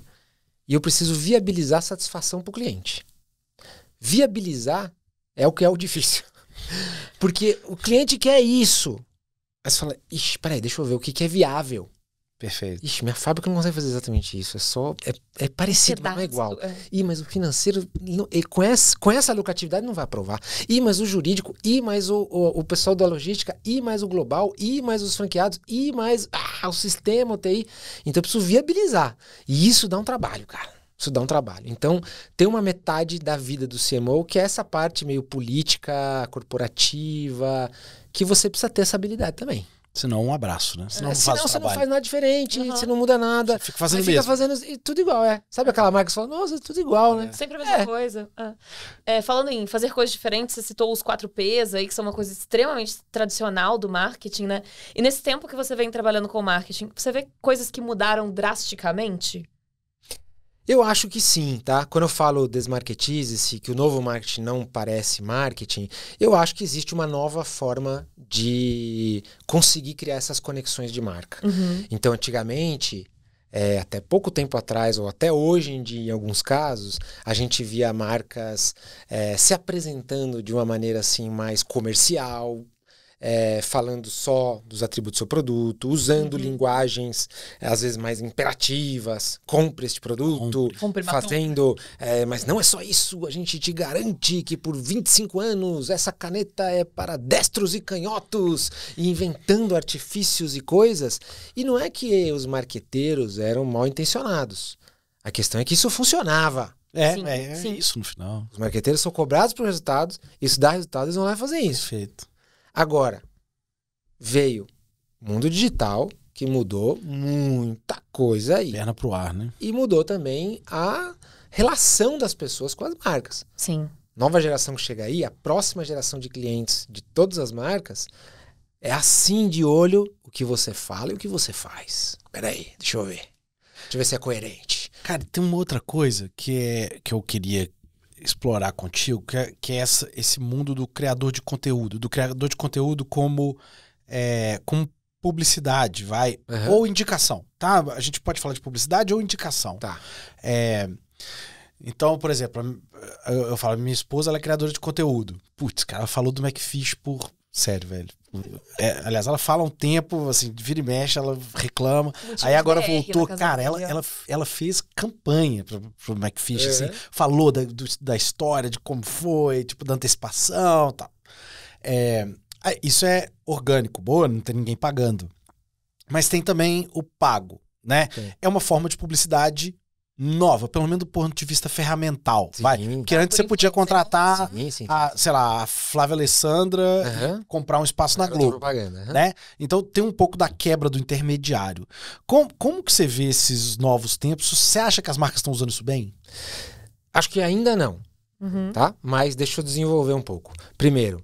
E eu preciso viabilizar a satisfação para o cliente. Viabilizar é o que é o difícil. Porque o cliente quer isso. Aí você fala, ixi, peraí, deixa eu ver o que, que é viável. Perfeito. Ixi, minha fábrica não consegue fazer exatamente isso. É só. É, é parecido, mas não é igual. É. Ih, mas o financeiro. Não, com, essa, com essa lucratividade não vai aprovar. Ih, mas o jurídico. Ih, mais o, o, o, pessoal da logística. Ih, mais o global. Ih, mais os franqueados. Ih, mais ah, o sistema, o TI. Então eu preciso viabilizar. E isso dá um trabalho, cara. Isso dá um trabalho. Então, tem uma metade da vida do CMO que é essa parte meio política, corporativa, que você precisa ter essa habilidade também. Senão um abraço, né? Senão, é, não senão faz você trabalho. não faz nada diferente, uhum. você não muda nada. Você fica fazendo isso fica fazendo fazendo tudo igual, é. Sabe aquela marca que você fala, nossa, tudo igual, né? é. né? Sempre a mesma é. coisa. É. é. falando em fazer coisas diferentes, você citou os quatro P's aí, que são uma coisa extremamente tradicional do marketing, né? E nesse tempo que você vem trabalhando com marketing, você vê coisas que mudaram drasticamente? Eu acho que sim, tá? Quando eu falo desmarketize-se, que o novo marketing não parece marketing, eu acho que existe uma nova forma de conseguir criar essas conexões de marca. Uhum. Então, antigamente, é, até pouco tempo atrás, ou até hoje em dia, em alguns casos, a gente via marcas é, se apresentando de uma maneira assim mais comercial, é, falando só dos atributos do seu produto, usando uhum. linguagens é, às vezes mais imperativas, compre este produto, compre, fazendo. É, mas não é só isso, a gente te garante que por 25 anos essa caneta é para destros e canhotos, e inventando artifícios e coisas. E não é que os marqueteiros eram mal intencionados. A questão é que isso funcionava. É, sim, é, é sim. isso no final. Os marqueteiros são cobrados por resultados, isso dá resultados, eles vão lá fazer isso. Perfeito. Agora, veio mundo digital, que mudou muita coisa aí. Perna pro ar, né? E mudou também a relação das pessoas com as marcas. Sim. Nova geração que chega aí, a próxima geração de clientes de todas as marcas, é assim de olho o que você fala e o que você faz. Peraí, deixa eu ver. Deixa eu ver se é coerente. Cara, tem uma outra coisa que é que eu queria explorar contigo, que é, que é essa, esse mundo do criador de conteúdo, do criador de conteúdo como, é, como publicidade, vai, uhum. ou indicação, tá? A gente pode falar de publicidade ou indicação. Tá. É, então, por exemplo, eu, eu, falo, minha esposa ela é criadora de conteúdo. Putz, cara, ela falou do McFish por Sério, velho. É, aliás, ela fala um tempo, assim, vira e mexe, ela reclama. Tipo aí agora voltou. Cara, ela, ela, ela fez campanha pro, pro McFish, é. assim, uhum. falou da, do, da história, de como foi, tipo, da antecipação e tal. É, ah, isso é orgânico, boa, não tem ninguém pagando. Mas tem também o pago, né? Sim. É uma forma de publicidade nova, pelo menos do ponto de vista ferramental. Sim, vai. Porque antes você podia contratar, sim, sim. A, sei lá, a Flávia Alessandra, uhum. comprar um espaço na tá Globo. Uhum. Né? Então tem um pouco da quebra do intermediário. Como, como que você vê esses novos tempos? Você acha que as marcas estão usando isso bem? Acho que ainda não. Uhum. Tá? Mas deixa eu desenvolver um pouco. Primeiro,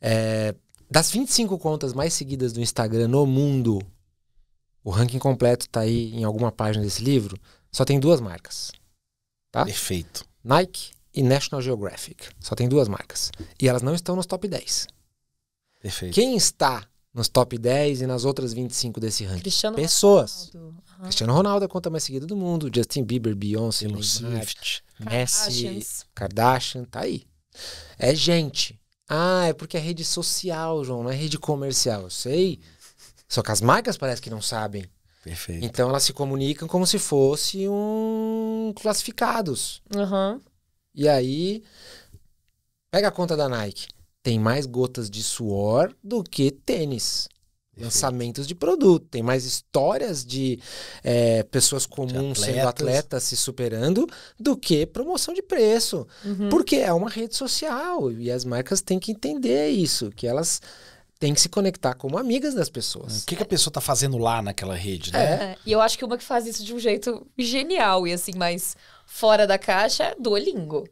é, das 25 contas mais seguidas do Instagram no mundo, o ranking completo está aí em alguma página desse livro. Só tem duas marcas. Tá? Perfeito. Nike e National Geographic. Só tem duas marcas. E elas não estão nos top 10. Perfeito. Quem está nos top 10 e nas outras 25 desse ranking? Cristiano Pessoas. Ronaldo. Uhum. Cristiano Ronaldo é a conta mais seguida do mundo. Justin Bieber, Beyoncé, Taylor Swift, Messi, Kardashian, tá aí. É gente. Ah, é porque é rede social, João, não é rede comercial. Eu sei. Só que as marcas parece que não sabem. Perfeito. Então elas se comunicam como se fosse um classificados. Uhum. E aí, pega a conta da Nike. Tem mais gotas de suor do que tênis. Perfeito. Lançamentos de produto, tem mais histórias de é, pessoas comuns de sendo atletas se superando do que promoção de preço. Uhum. Porque é uma rede social e as marcas têm que entender isso, que elas tem que se conectar como amigas das pessoas. O que, que a pessoa está fazendo lá naquela rede, né? É. É. E eu acho que uma que faz isso de um jeito genial e assim, mais fora da caixa é Duolingo.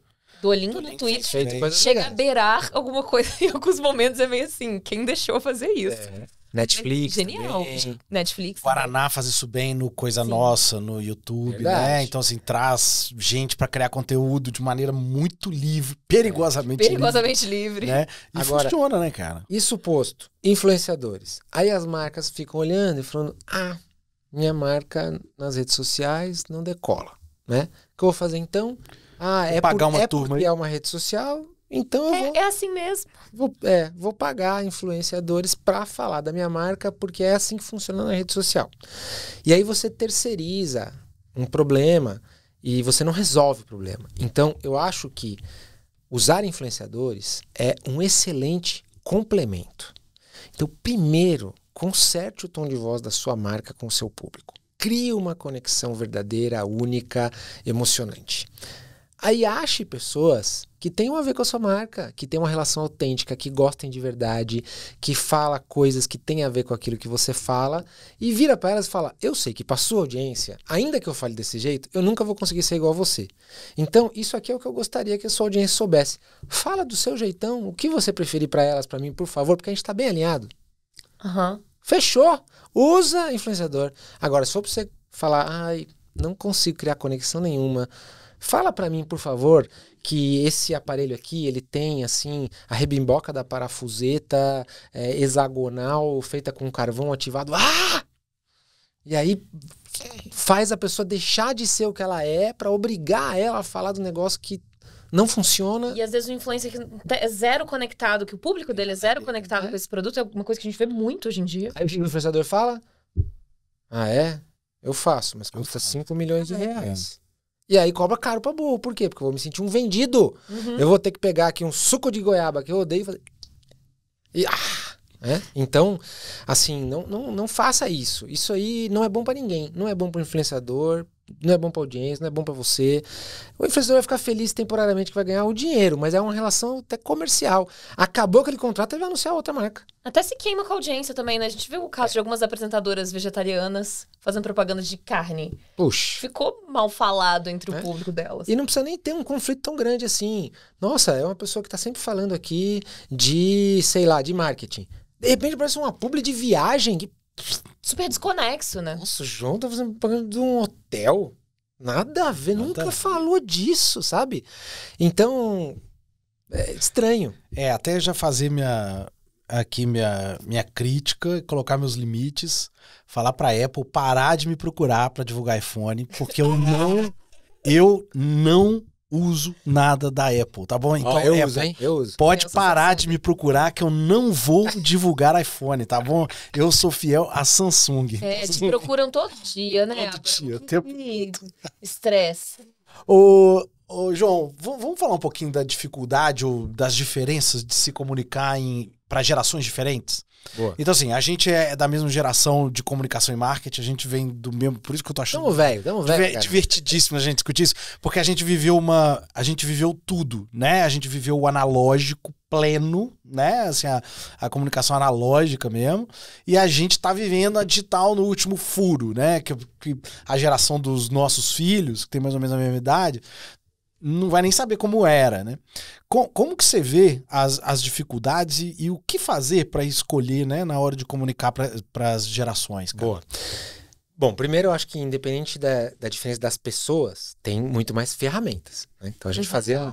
Duolingo, Duolingo no Twitter chega a beirar alguma coisa em alguns momentos é meio assim, quem deixou fazer isso? É. Netflix. Genial. Também. Netflix. Guaraná faz isso bem no Coisa Sim. Nossa, no YouTube, né? Verdade. né? Então, assim, traz gente para criar conteúdo de maneira muito livre, perigosamente, perigosamente livre. Perigosamente livre. Né? E Agora, funciona, né, cara? Isso posto, influenciadores. Aí as marcas ficam olhando e falando: ah, minha marca nas redes sociais não decola, né? O que eu vou fazer então? Ah, Vou é, por, uma é porque aí. é uma rede social, então é, vou, é, assim mesmo. Vou, é, vou pagar influenciadores para falar da minha marca, porque é assim que funciona na rede social. E aí você terceiriza um problema e você não resolve o problema. Então eu acho que usar influenciadores é um excelente complemento. Então, primeiro, conserte o tom de voz da sua marca com o seu público. Crie uma conexão verdadeira, única, emocionante. Aí ache pessoas que tenham a ver com a sua marca, que tenham uma relação autêntica, que gostem de verdade, que fala coisas que têm a ver com aquilo que você fala e vira para elas e fala: "Eu sei que para sua audiência, ainda que eu fale desse jeito, eu nunca vou conseguir ser igual a você. Então, isso aqui é o que eu gostaria que a sua audiência soubesse. Fala do seu jeitão, o que você preferir para elas, para mim, por favor, porque a gente está bem alinhado." Uhum. Fechou. Usa influenciador. Agora, se for para você falar: "Ai, não consigo criar conexão nenhuma. Fala para mim, por favor, que esse aparelho aqui, ele tem assim a rebimboca da parafuseta é, hexagonal feita com carvão ativado. Ah! E aí faz a pessoa deixar de ser o que ela é para obrigar ela a falar do negócio que não funciona. E às vezes o influencer que tá, é zero conectado, que o público dele é zero é, conectado é. com esse produto, é uma coisa que a gente vê muito hoje em dia. Aí o influenciador fala: Ah, é? Eu faço, mas custa 5 milhões de é. reais. É. E aí cobra caro pra burro. Por quê? Porque eu vou me sentir um vendido. Uhum. Eu vou ter que pegar aqui um suco de goiaba que eu odeio e fazer. E, ah, é? Então, assim, não, não, não faça isso. Isso aí não é bom para ninguém. Não é bom pro influenciador, não é bom para audiência, não é bom para você. O influenciador vai ficar feliz temporariamente que vai ganhar o dinheiro, mas é uma relação até comercial. Acabou aquele contrato, ele vai anunciar outra marca. Até se queima com a audiência também, né? A gente viu o caso de algumas apresentadoras vegetarianas fazendo propaganda de carne. Puxa. Ficou mal falado entre o é? público delas. E não precisa nem ter um conflito tão grande assim. Nossa, é uma pessoa que tá sempre falando aqui de, sei lá, de marketing. De repente parece uma publi de viagem que super desconexo, né? Nossa, o João tá fazendo propaganda de um hotel. Nada a ver, Nada nunca a... falou disso, sabe? Então, é estranho. É, até já fazer minha aqui minha, minha crítica, colocar meus limites, falar para Apple parar de me procurar para divulgar iPhone, porque eu não eu não uso nada da Apple, tá bom? Então, oh, eu Apple, uso, hein? Eu uso. Pode eu parar de me procurar que eu não vou divulgar iPhone, tá bom? Eu sou fiel à Samsung. É, te procuram todo dia, né? Todo dia. Tempo... Estresse. Ô, ô, João, vamos falar um pouquinho da dificuldade ou das diferenças de se comunicar para gerações diferentes? Boa. Então, assim, a gente é da mesma geração de comunicação e marketing, a gente vem do mesmo. Por isso que eu tô achando. Tamo velho, tamo velho. Divertidíssimo a gente discutir isso, porque a gente viveu uma. A gente viveu tudo, né? A gente viveu o analógico pleno, né? Assim, a, a comunicação analógica mesmo. E a gente tá vivendo a digital no último furo, né? Que, que a geração dos nossos filhos, que tem mais ou menos a mesma idade, não vai nem saber como era, né? Com, como que você vê as, as dificuldades e, e o que fazer para escolher, né, na hora de comunicar para as gerações? Cara? Boa. Bom, primeiro eu acho que independente da, da diferença das pessoas, tem muito mais ferramentas. Né? Então a gente fazia.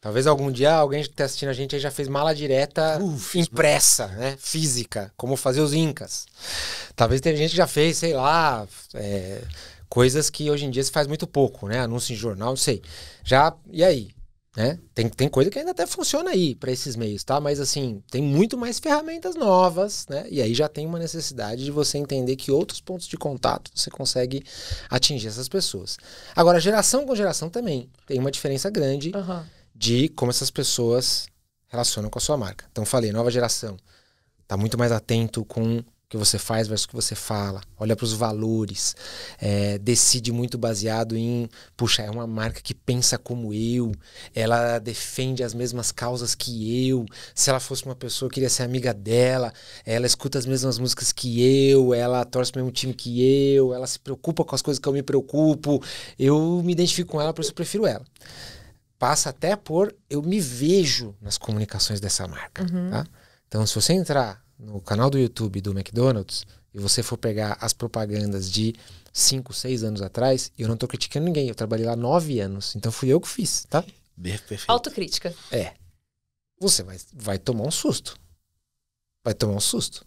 Talvez algum dia alguém que está assistindo a gente já fez mala direta Uf, impressa, né? Física, como fazer os incas. Talvez tenha gente que já fez, sei lá, é, coisas que hoje em dia se faz muito pouco, né? Anúncio em jornal, não sei. Já, e aí? Né? Tem, tem coisa que ainda até funciona aí para esses meios, tá? Mas assim, tem muito mais ferramentas novas, né? E aí já tem uma necessidade de você entender que outros pontos de contato você consegue atingir essas pessoas. Agora, geração com geração também tem uma diferença grande uhum. de como essas pessoas relacionam com a sua marca. Então, falei, nova geração tá muito mais atento com que você faz versus o que você fala, olha para os valores, é, decide muito baseado em, puxa, é uma marca que pensa como eu, ela defende as mesmas causas que eu, se ela fosse uma pessoa eu queria ser amiga dela, ela escuta as mesmas músicas que eu, ela torce o mesmo time que eu, ela se preocupa com as coisas que eu me preocupo, eu me identifico com ela, por isso eu prefiro ela. Passa até por eu me vejo nas comunicações dessa marca, uhum. tá? Então, se você entrar no canal do YouTube do McDonald's e você for pegar as propagandas de 5, 6 anos atrás, eu não estou criticando ninguém, eu trabalhei lá 9 anos, então fui eu que fiz, tá? Perfeito. Autocrítica. É. Você vai, vai tomar um susto. Vai tomar um susto.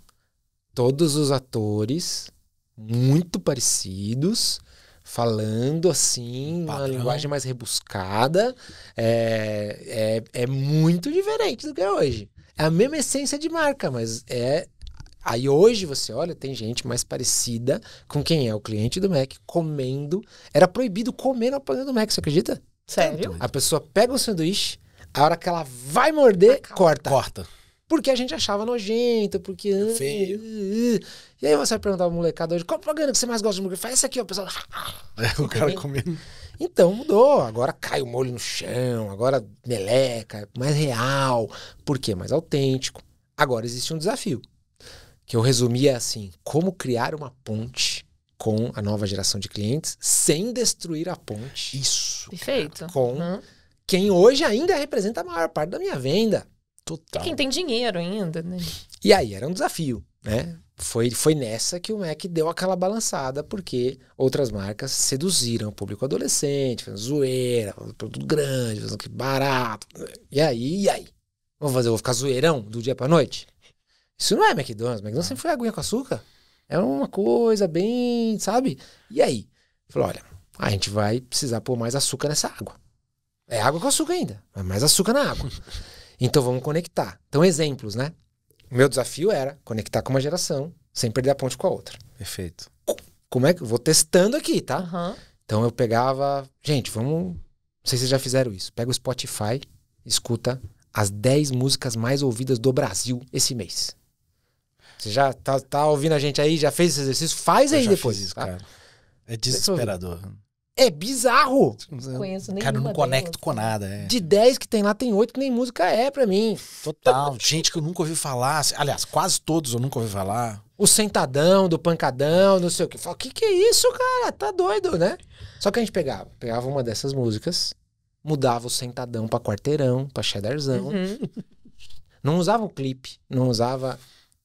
Todos os atores muito parecidos, falando assim, uma linguagem mais rebuscada. É, é, é muito diferente do que é hoje. É a mesma essência de marca, mas é. Aí hoje você olha, tem gente mais parecida com quem é o cliente do Mac comendo. Era proibido comer na panela do Mac, você acredita? Sério? A pessoa pega o sanduíche, a hora que ela vai morder, corta. Corta. Porque a gente achava nojento, porque. É ah, feio. Ah, ah. E aí você vai perguntar pro molecado hoje, qual propaganda que você mais gosta de hambúrguer? Faz essa aqui, ó, pessoal. É, o cara comendo. Então mudou. Agora cai o molho no chão, agora meleca, mais real. Por quê? Mais autêntico. Agora existe um desafio. Que eu resumia assim: como criar uma ponte com a nova geração de clientes sem destruir a ponte. Isso. Perfeito. Cara, com uhum. quem hoje ainda representa a maior parte da minha venda. Total. E quem tem dinheiro ainda, né? E aí era um desafio, né? É foi, foi nessa que o Mac deu aquela balançada, porque outras marcas seduziram o público adolescente, fazendo zoeira, fazendo produto grande, fazendo que barato. E aí, e aí? Vou fazer, vou ficar zoeirão do dia pra noite? Isso não é McDonald's. McDonald's ah. sempre foi aguinha com açúcar. É uma coisa bem, sabe? E aí? Falou, olha, a gente vai precisar pôr mais açúcar nessa água. É água com açúcar ainda, mas mais açúcar na água. então vamos conectar. Então, exemplos, né? meu desafio era conectar com uma geração sem perder a ponte com a outra. Perfeito. Como é que. Vou testando aqui, tá? Uhum. Então eu pegava. Gente, vamos. Não sei se vocês já fizeram isso. Pega o Spotify, escuta as 10 músicas mais ouvidas do Brasil esse mês. Você já tá, tá ouvindo a gente aí, já fez esse exercício? Faz eu aí depois. Fiz isso, tá? cara. É desesperador. É bizarro. Não conheço nenhuma. Cara, eu não conecto delas. com nada. É. De 10 que tem lá, tem 8 que nem música é pra mim. Total. Gente que eu nunca ouvi falar. Assim, aliás, quase todos eu nunca ouvi falar. O sentadão, do pancadão, não sei o que. Fala, que que é isso, cara? Tá doido, né? Só que a gente pegava, pegava uma dessas músicas, mudava o sentadão pra quarteirão, pra cheddarzão. Uhum. não usava o clipe, não usava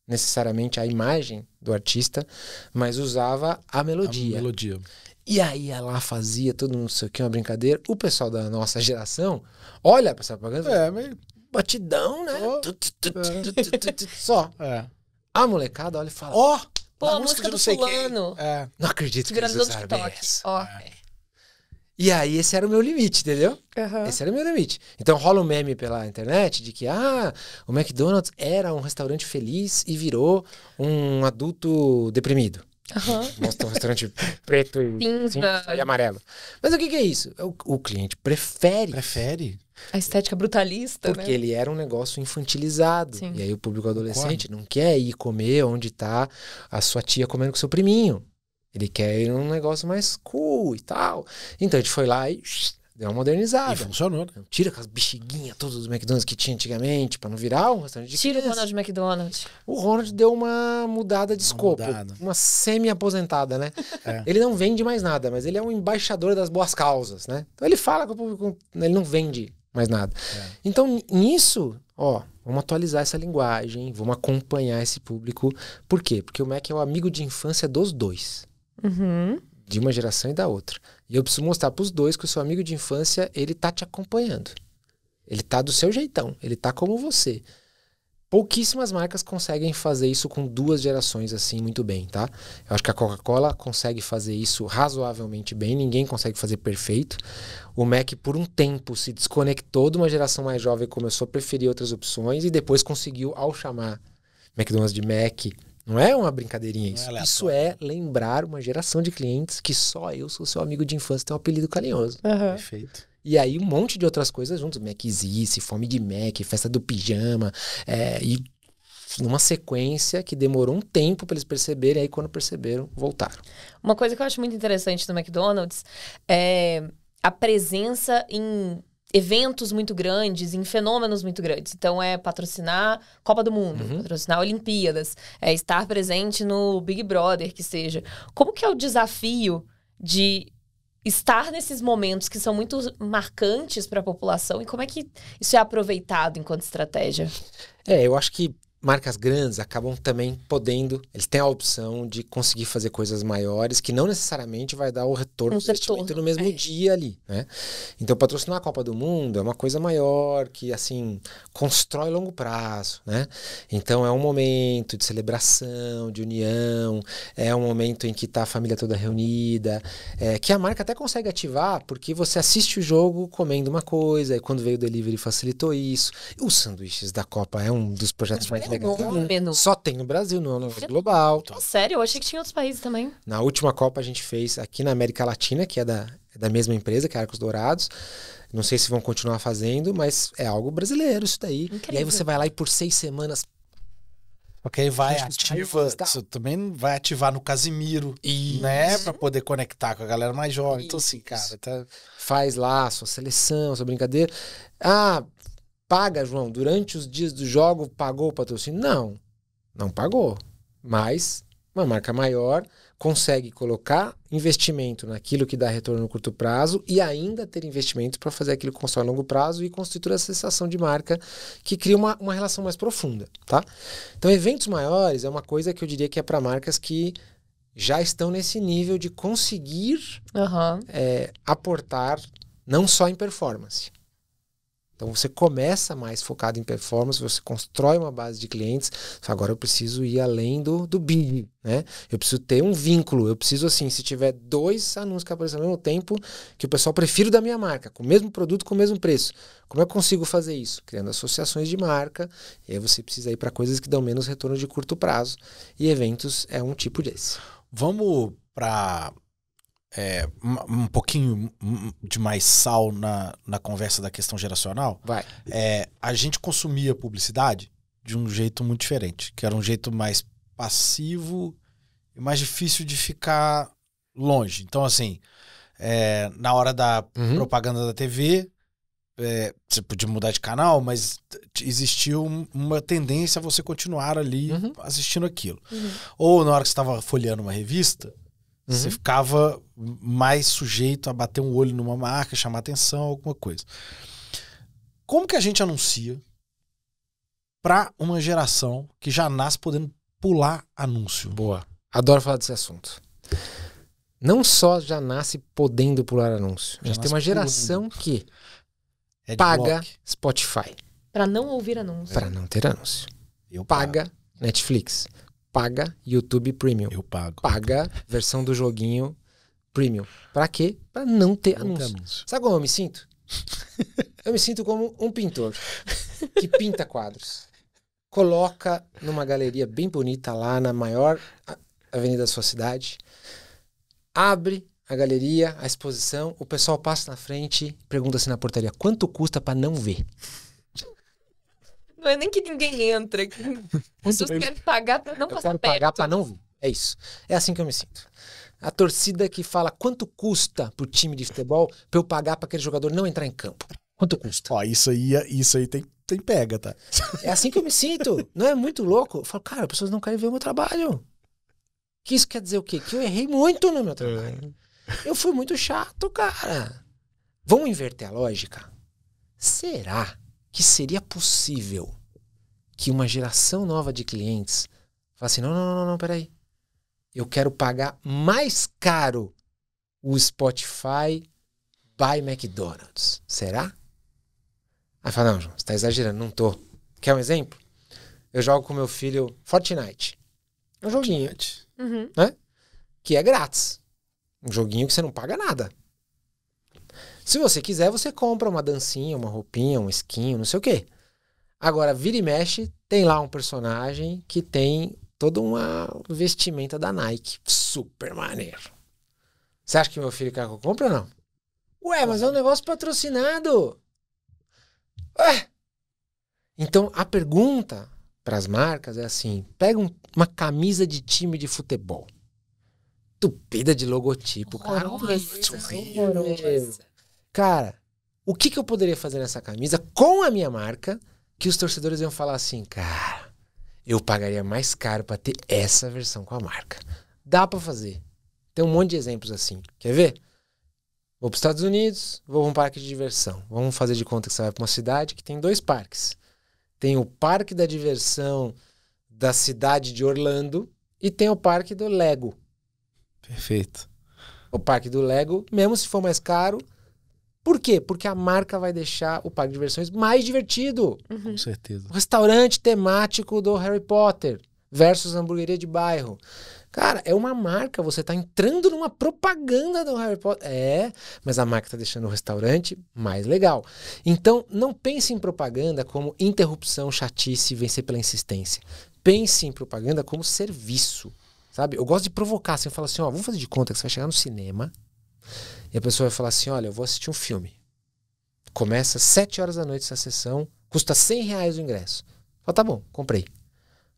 necessariamente a imagem do artista, mas usava a melodia. A melodia. E aí ela fazia todo mundo, não sei o que, uma brincadeira. O pessoal da nossa geração olha pra essa propaganda. É, meio. Batidão, né? Oh. Tu, tu, tu, Só. É. A molecada olha e fala: Ó, oh, pô, a, música, música do fulano. É. Não acredito que Virando eles usaram Ó. É. É. E aí, esse era o meu limite, entendeu? Uhum. Esse era o meu limite. Então rola um meme pela internet de que, ah, o McDonald's era um restaurante feliz e virou um adulto deprimido. Uhum. Mostra um restaurante preto e, cinza e amarelo. Mas o que, que é isso? É o, o, cliente prefere. Prefere. A estética brutalista. Porque né? ele era um negócio infantilizado. Sim. E aí o público adolescente não quer ir comer onde está a sua tia comendo com seu priminho. Ele quer ir num negócio mais cool e tal. Então a gente foi lá e Deu é uma modernizada. E funcionou. Né? Tira aquelas bexiguinhas todas os McDonald's que tinha antigamente para não virar um restaurante de Tira criança. o Ronald McDonald's. O Ronald deu uma mudada de uma escopo. Mudada. Uma semi-aposentada, né? É. Ele não vende mais nada, mas ele é um embaixador das boas causas, né? Então ele fala com o público, ele não vende mais nada. É. Então nisso, ó, vamos atualizar essa linguagem, vamos acompanhar esse público. Por quê? Porque o Mac é o amigo de infância dos dois. Uhum. De uma geração e da outra. E eu preciso mostrar para os dois que o seu amigo de infância, ele tá te acompanhando. Ele tá do seu jeitão, ele tá como você. Pouquíssimas marcas conseguem fazer isso com duas gerações assim muito bem, tá? Eu acho que a Coca-Cola consegue fazer isso razoavelmente bem, ninguém consegue fazer perfeito. O Mac por um tempo se desconectou de uma geração mais jovem, e começou a preferir outras opções e depois conseguiu ao chamar McDonald's de Mac, não é uma brincadeirinha isso. É isso é lembrar uma geração de clientes que só eu sou seu amigo de infância, tem um apelido carinhoso. Uhum. Perfeito. E aí um monte de outras coisas juntos. Maczice, fome de Mac, festa do pijama. É, e numa sequência que demorou um tempo para eles perceberem. E aí quando perceberam, voltaram. Uma coisa que eu acho muito interessante do McDonald's é a presença em eventos muito grandes, em fenômenos muito grandes. Então é patrocinar Copa do Mundo, uhum. patrocinar Olimpíadas, é estar presente no Big Brother, que seja. Como que é o desafio de estar nesses momentos que são muito marcantes para a população e como é que isso é aproveitado enquanto estratégia? É, eu acho que marcas grandes acabam também podendo, eles têm a opção de conseguir fazer coisas maiores que não necessariamente vai dar o retorno um investimento no mesmo é. dia ali, né? Então patrocinar a Copa do Mundo é uma coisa maior que assim constrói longo prazo, né? Então é um momento de celebração, de união, é um momento em que está a família toda reunida, é, que a marca até consegue ativar porque você assiste o jogo comendo uma coisa e quando veio o delivery facilitou isso. Os sanduíches da Copa é um dos projetos mais é Fenômeno. Só tem no Brasil, no global. Tá sério, eu achei que tinha outros países também. Na última Copa a gente fez aqui na América Latina, que é da, é da mesma empresa, que é Arcos Dourados. Não sei se vão continuar fazendo, mas é algo brasileiro isso daí. Incrível. E aí você vai lá e por seis semanas ok? vai ativa, tá. também vai ativar no Casimiro, né, Isso. né, para poder conectar com a galera mais jovem. Isso. Então assim, cara, tá... faz lá sua seleção, sua brincadeira. Ah, paga, João, durante os dias do jogo, pagou o patrocínio? Não, não pagou. Mas uma marca maior consegue colocar investimento naquilo que dá retorno no curto prazo e ainda ter investimento para fazer aquilo que constrói a longo prazo e constitui a sensação de marca que cria uma, uma relação mais profunda, tá? Então, eventos maiores é uma coisa que eu diria que é para marcas que já estão nesse nível de conseguir uhum. é, aportar não só em performance, então você começa mais focado em performance, você constrói uma base de clientes. Agora eu preciso ir além do, do bid, né? Eu preciso ter um vínculo. Eu preciso, assim, se tiver dois anúncios que aparecem ao mesmo tempo, que o pessoal prefira da minha marca, com o mesmo produto, com o mesmo preço. Como é eu consigo fazer isso? Criando associações de marca. E aí você precisa ir para coisas que dão menos retorno de curto prazo. E eventos é um tipo desse. Vamos para é, um pouquinho de mais sal na, na conversa da questão geracional. Vai. É, a gente consumia publicidade de um jeito muito diferente, que era um jeito mais passivo e mais difícil de ficar longe. Então, assim, é, na hora da uhum. propaganda da TV, é, você podia mudar de canal, mas existiu uma tendência a você continuar ali uhum. assistindo aquilo. Uhum. Ou na hora que você estava folheando uma revista, Uhum. Você ficava mais sujeito a bater um olho numa marca, chamar atenção, alguma coisa. Como que a gente anuncia para uma geração que já nasce podendo pular anúncio? Boa. Adoro falar desse assunto. Não só já nasce podendo pular anúncio. Já a gente tem uma geração pulando. que paga Block. Spotify. Para não ouvir anúncio. Para não ter anúncio. Eu paga pago. Netflix paga YouTube Premium. Eu pago. Paga versão do joguinho Premium. Pra quê? Pra não ter anúncio. Sabe como eu me sinto? eu me sinto como um pintor que pinta quadros. Coloca numa galeria bem bonita lá na maior avenida da sua cidade. Abre a galeria, a exposição, o pessoal passa na frente, pergunta assim na portaria: "Quanto custa para não ver?" Não é nem que ninguém entra. As pessoas querem pagar pra não eu passar quero perto. pagar pra não É isso. É assim que eu me sinto. A torcida que fala quanto custa pro time de futebol pra eu pagar pra aquele jogador não entrar em campo. Quanto custa? Ó, isso aí, isso aí tem, tem pega, tá? É assim que eu me sinto. Não é muito louco? Eu falo, cara, as pessoas não querem ver o meu trabalho. Que isso quer dizer o quê? Que eu errei muito no meu trabalho. É. Eu fui muito chato, cara. Vamos inverter a lógica? Será que seria possível que uma geração nova de clientes falasse: não, não, não, não, peraí. Eu quero pagar mais caro o Spotify by McDonald's. Será? Aí fala: não, João, você tá exagerando, não tô. Quer um exemplo? Eu jogo com meu filho Fortnite. É um joguinho. Fortnite. Né? Que é grátis. Um joguinho que você não paga nada. Se você quiser, você compra uma dancinha, uma roupinha, um skin, não sei o quê. Agora, vira e mexe, tem lá um personagem que tem toda uma vestimenta da Nike. Super maneiro. Você acha que meu filho eu compra ou não? Ué, mas é um negócio patrocinado. Ué. Então, a pergunta para as marcas é assim: pega um, uma camisa de time de futebol, tupida de logotipo, cara. Horrorosa cara, o que, que eu poderia fazer nessa camisa com a minha marca que os torcedores iam falar assim, cara, eu pagaria mais caro para ter essa versão com a marca. Dá para fazer. Tem um monte de exemplos assim. Quer ver? Vou para os Estados Unidos, vou para um parque de diversão. Vamos fazer de conta que você vai para uma cidade que tem dois parques. Tem o parque da diversão da cidade de Orlando e tem o parque do Lego. Perfeito. O parque do Lego, mesmo se for mais caro, por quê? Porque a marca vai deixar o parque de diversões mais divertido. Uhum. Com certeza. O restaurante temático do Harry Potter versus hamburgueria de bairro. Cara, é uma marca, você está entrando numa propaganda do Harry Potter. É, mas a marca está deixando o restaurante mais legal. Então, não pense em propaganda como interrupção, chatice, vencer pela insistência. Pense em propaganda como serviço, sabe? Eu gosto de provocar, assim, eu falo assim, ó, vamos fazer de conta que você vai chegar no cinema e a pessoa vai falar assim: olha, eu vou assistir um filme. Começa às 7 horas da noite essa sessão, custa 100 reais o ingresso. Fala, tá bom, comprei.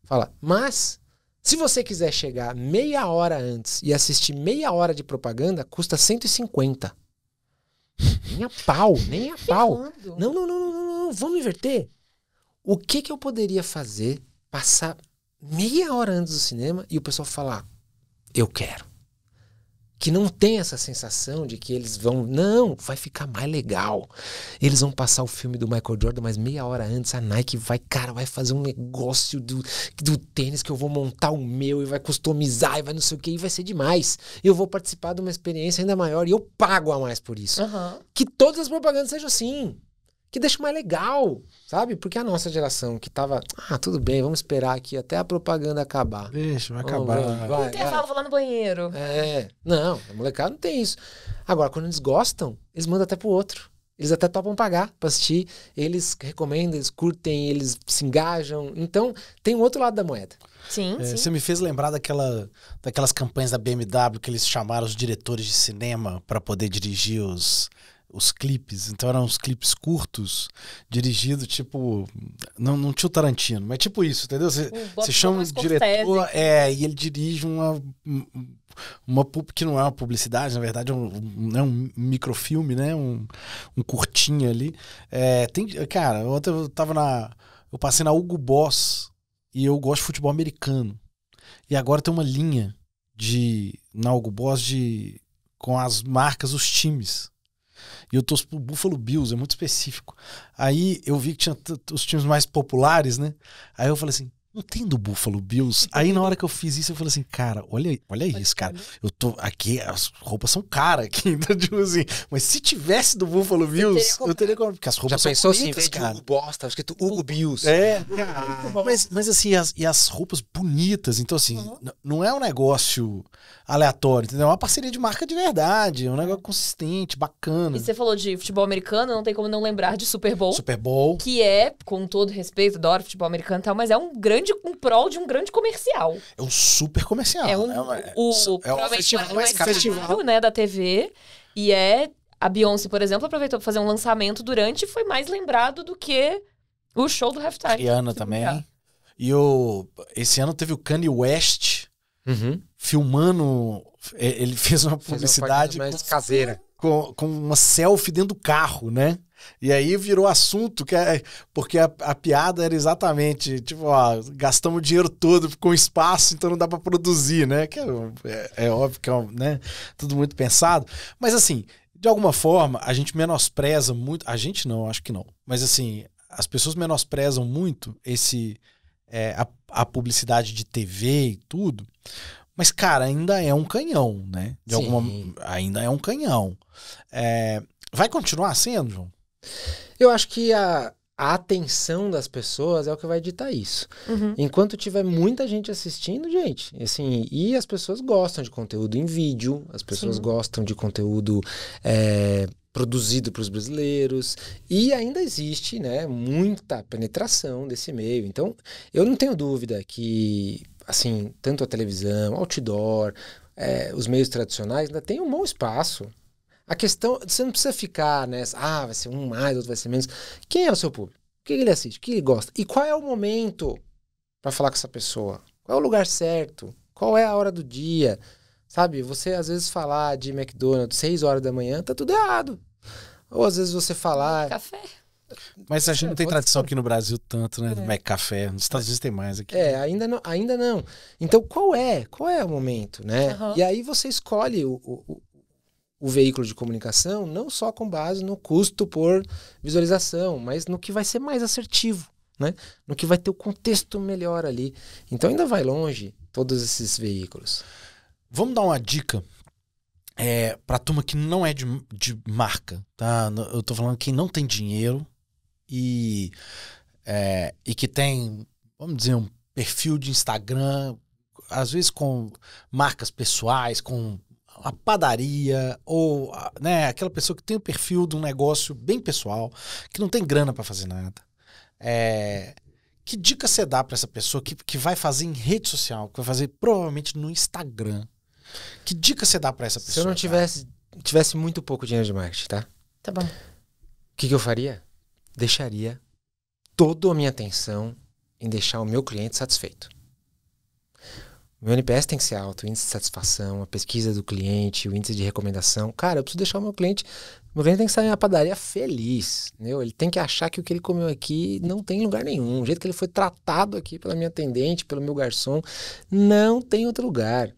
Fala, mas se você quiser chegar meia hora antes e assistir meia hora de propaganda, custa 150. Nem a pau, nem a pau. Não, não, não, não, não, não, vamos inverter. O que, que eu poderia fazer, passar meia hora antes do cinema e o pessoal falar, eu quero que não tem essa sensação de que eles vão, não, vai ficar mais legal. Eles vão passar o filme do Michael Jordan, mas meia hora antes a Nike vai, cara, vai fazer um negócio do, do tênis que eu vou montar o meu e vai customizar e vai não sei o que, e vai ser demais. Eu vou participar de uma experiência ainda maior e eu pago a mais por isso. Uhum. Que todas as propagandas sejam assim que deixa mais legal, sabe? Porque a nossa geração que tava, ah, tudo bem, vamos esperar aqui até a propaganda acabar. Deixa, vai acabar. Vai, vai, intervalo, vou lá no banheiro. É, não, a molecada não tem isso. Agora, quando eles gostam, eles mandam até pro outro. Eles até topam pagar pra assistir, eles recomendam, eles curtem, eles se engajam. Então, tem um outro lado da moeda. Sim, é, sim, Você me fez lembrar daquela, daquelas campanhas da BMW que eles chamaram os diretores de cinema para poder dirigir os, os clipes. Então eram uns clipes curtos, dirigido tipo. Não, não tinha o Tarantino, mas tipo isso, entendeu? Você, chama o diretor, é, e ele dirige uma. Uma pub que não é uma publicidade, na verdade é um, um, né, um microfilme, né? Um, um curtinho ali. É, tem, cara, ontem eu tava na. Eu passei na Hugo Boss e eu gosto de futebol americano. E agora tem uma linha de. Na Hugo Boss de. Com as marcas, os times. E eu torço pro Buffalo Bills, é muito específico. Aí eu vi que tinha os times mais populares, né? Aí eu falei assim, não tem do Buffalo Bills. Aí na hora que eu fiz isso, eu falei assim, cara, olha, olha isso, cara. Né? Eu tô aqui, as roupas são caras aqui, então, tipo assim. Mas se tivesse do Buffalo Bills, eu teria comprado, porque as roupas Já pensou são pensou bonitas, assim, cara. Hugo Bosta, escrito é Hugo Bills. É, cara. Ah, mas, mas assim, as, e as roupas bonitas, então assim, uhum. não é um negócio aleatório, entendeu? É uma parceria de marca de verdade, é um negócio consistente, bacana. E você falou de futebol americano, não tem como não lembrar de Super Bowl. Super Bowl. Que é, com todo respeito, adoro futebol americano e tal, mas é um grande grande um prol de um grande comercial. É um super comercial. É um, né? o, o, é um festival mais caro né, da TV. E é. A Beyoncé, por exemplo, aproveitou para fazer um lançamento durante e foi mais lembrado do que o show do halftime. e Rihanna também. E o, esse ano teve o Kanye West uhum. filmando. É, ele fez uma publicidade. Fez uma mais com, caseira. Com, com uma selfie dentro do carro, né? E aí virou assunto, que é, é, porque a, a piada era exatamente, tipo, ó, gastamos o dinheiro todo com espaço, então não dá para produzir, né? Que é, é, é óbvio que é um, né? tudo muito pensado. Mas assim, de alguma forma, a gente menospreza muito. A gente não, acho que não. Mas assim, as pessoas menosprezam muito esse é, a, a, publicidade de TV e tudo. Mas, cara, ainda é um canhão, né? De Sim. alguma. Ainda é um canhão. É, vai continuar sendo, João? Eu acho que a, a atenção das pessoas é o que vai ditar isso. Uhum. Enquanto tiver muita gente assistindo, gente, assim, e as pessoas gostam de conteúdo em vídeo, as pessoas Sim. gostam de conteúdo é, produzido para os brasileiros, e ainda existe, né, muita penetração desse meio. Então, eu não tenho dúvida que, assim, tanto a televisão, outdoor, é, os meios tradicionais ainda tem um bom espaço a questão, você não precisa ficar nessa, ah, vai ser um mais, outro vai ser menos. Quem é o seu público? O que ele assiste? O que ele gosta? E qual é o momento para falar com essa pessoa? Qual é o lugar certo? Qual é a hora do dia? Sabe, você às vezes falar de McDonald's 6 horas da manhã, tá tudo errado. Ou às vezes você falar. Café. Mas a gente é, não tem é, tradição ser. aqui no Brasil tanto, né? É. Do Mac Café. Nos Estados Unidos tem mais aqui. É, ainda não. Ainda não. Então, qual é? Qual é o momento, né? Uhum. E aí você escolhe o, o, o veículo de comunicação não só com base no custo por visualização, mas no que vai ser mais assertivo, né? no que vai ter o contexto melhor ali. Então ainda vai longe todos esses veículos. Vamos dar uma dica é, para a turma que não é de, de marca, tá? Eu estou falando quem não tem dinheiro e, é, e que tem, vamos dizer, um perfil de Instagram, às vezes com marcas pessoais, com a padaria ou né, aquela pessoa que tem o perfil de um negócio bem pessoal, que não tem grana para fazer nada. É, que dica você dá para essa pessoa que, que vai fazer em rede social, que vai fazer provavelmente no Instagram? Que dica você dá para essa pessoa? Se eu não tivesse, tivesse muito pouco dinheiro de marketing, tá? Tá bom. O que, que eu faria? Deixaria toda a minha atenção em deixar o meu cliente satisfeito. Meu NPS tem que ser alto, o índice de satisfação, a pesquisa do cliente, o índice de recomendação. Cara, eu preciso deixar o meu cliente. Meu cliente tem que sair na padaria feliz, entendeu? Ele tem que achar que o que ele comeu aqui não tem lugar nenhum. O jeito que ele foi tratado aqui pela minha atendente, pelo meu garçom, não tem outro lugar.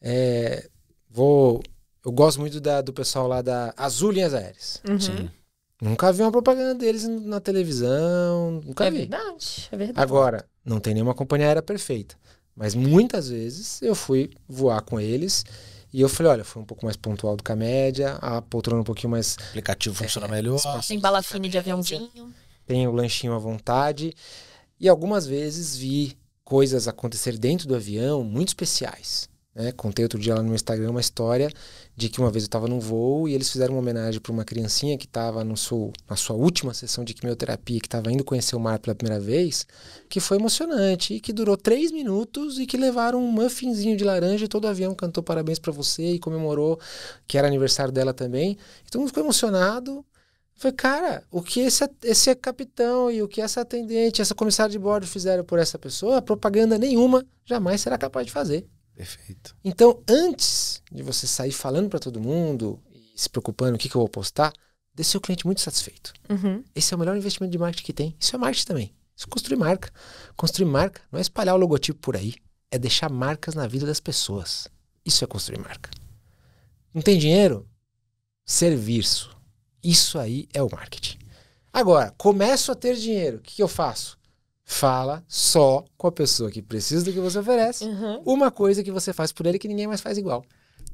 É, vou. Eu gosto muito da, do pessoal lá da Azul Linhas Aéreas. Uhum. Sim. Nunca vi uma propaganda deles na televisão. Nunca é vi. verdade, é verdade. Agora, não tem nenhuma companhia aérea perfeita. Mas muitas vezes eu fui voar com eles e eu falei, olha, foi um pouco mais pontual do que a média, a poltrona um pouquinho mais... O aplicativo é, funciona melhor. Tem balafine de aviãozinho. Tem o lanchinho à vontade. E algumas vezes vi coisas acontecer dentro do avião muito especiais. Né? contei outro dia lá no meu Instagram uma história de que uma vez eu estava num voo e eles fizeram uma homenagem para uma criancinha que estava na sua última sessão de quimioterapia, que estava indo conhecer o mar pela primeira vez, que foi emocionante e que durou três minutos e que levaram um muffinzinho de laranja e todo o avião cantou parabéns para você e comemorou que era aniversário dela também. E todo mundo ficou emocionado. Falei, cara, o que esse, esse capitão e o que essa atendente, essa comissária de bordo fizeram por essa pessoa, propaganda nenhuma jamais será capaz de fazer. Perfeito. Então, antes de você sair falando para todo mundo e se preocupando o que, que eu vou postar, deixe seu cliente muito satisfeito. Uhum. Esse é o melhor investimento de marketing que tem. Isso é marketing também. Isso é construir marca. Construir marca não é espalhar o logotipo por aí, é deixar marcas na vida das pessoas. Isso é construir marca. Não tem dinheiro? Serviço. Isso aí é o marketing. Agora, começo a ter dinheiro, o que, que eu faço? Fala só com a pessoa que precisa do que você oferece. Uhum. Uma coisa que você faz por ele que ninguém mais faz igual.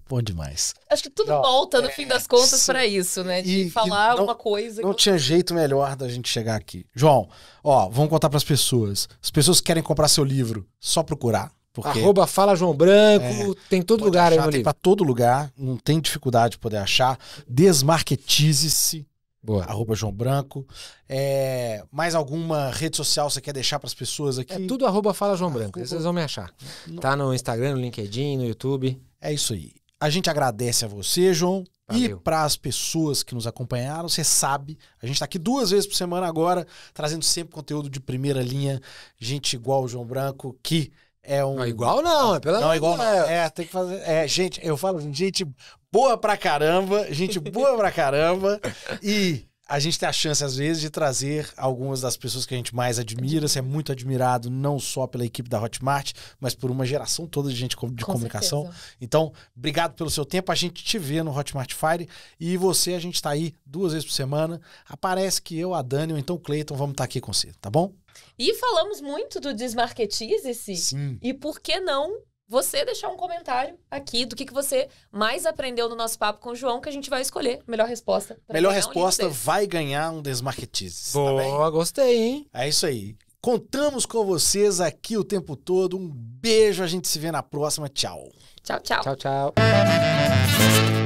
Bom demais. Acho que tudo não, volta, no é, fim das contas, para isso, né? De e, falar não, uma coisa. Não que... tinha jeito melhor da gente chegar aqui. João, ó, vamos contar para as pessoas. As pessoas que querem comprar seu livro, só procurar. Porque Arroba Fala João Branco, é, tem todo lugar achar, aí no Tem para todo lugar, não tem dificuldade de poder achar. Desmarketize-se Boa. Arroba João Branco. É, mais alguma rede social você quer deixar para as pessoas aqui? É tudo arroba Fala João Branco. Vocês vão me achar. Não. Tá no Instagram, no LinkedIn, no YouTube. É isso aí. A gente agradece a você, João. Valeu. E para as pessoas que nos acompanharam, você sabe, a gente está aqui duas vezes por semana agora, trazendo sempre conteúdo de primeira linha, gente igual o João Branco, que é um... Não é igual, não. É pela... Não igual, não. É. é, tem que fazer. É, gente, eu falo, gente boa pra caramba, gente boa pra caramba. E a gente tem a chance, às vezes, de trazer algumas das pessoas que a gente mais admira. Você é muito admirado, não só pela equipe da Hotmart, mas por uma geração toda de gente de Com comunicação. Certeza. Então, obrigado pelo seu tempo. A gente te vê no Hotmart Fire. E você, a gente está aí duas vezes por semana. Aparece que eu, a Dani ou então o Cleiton vamos estar tá aqui com você, tá bom? E falamos muito do desmarketize-se. E por que não você deixar um comentário aqui do que, que você mais aprendeu no nosso papo com o João, que a gente vai escolher melhor resposta. Melhor resposta um vai ganhar um desmarketize. Tá Boa, tá gostei, hein? É isso aí. Contamos com vocês aqui o tempo todo. Um beijo, a gente se vê na próxima. Tchau. Tchau, tchau. Tchau, tchau.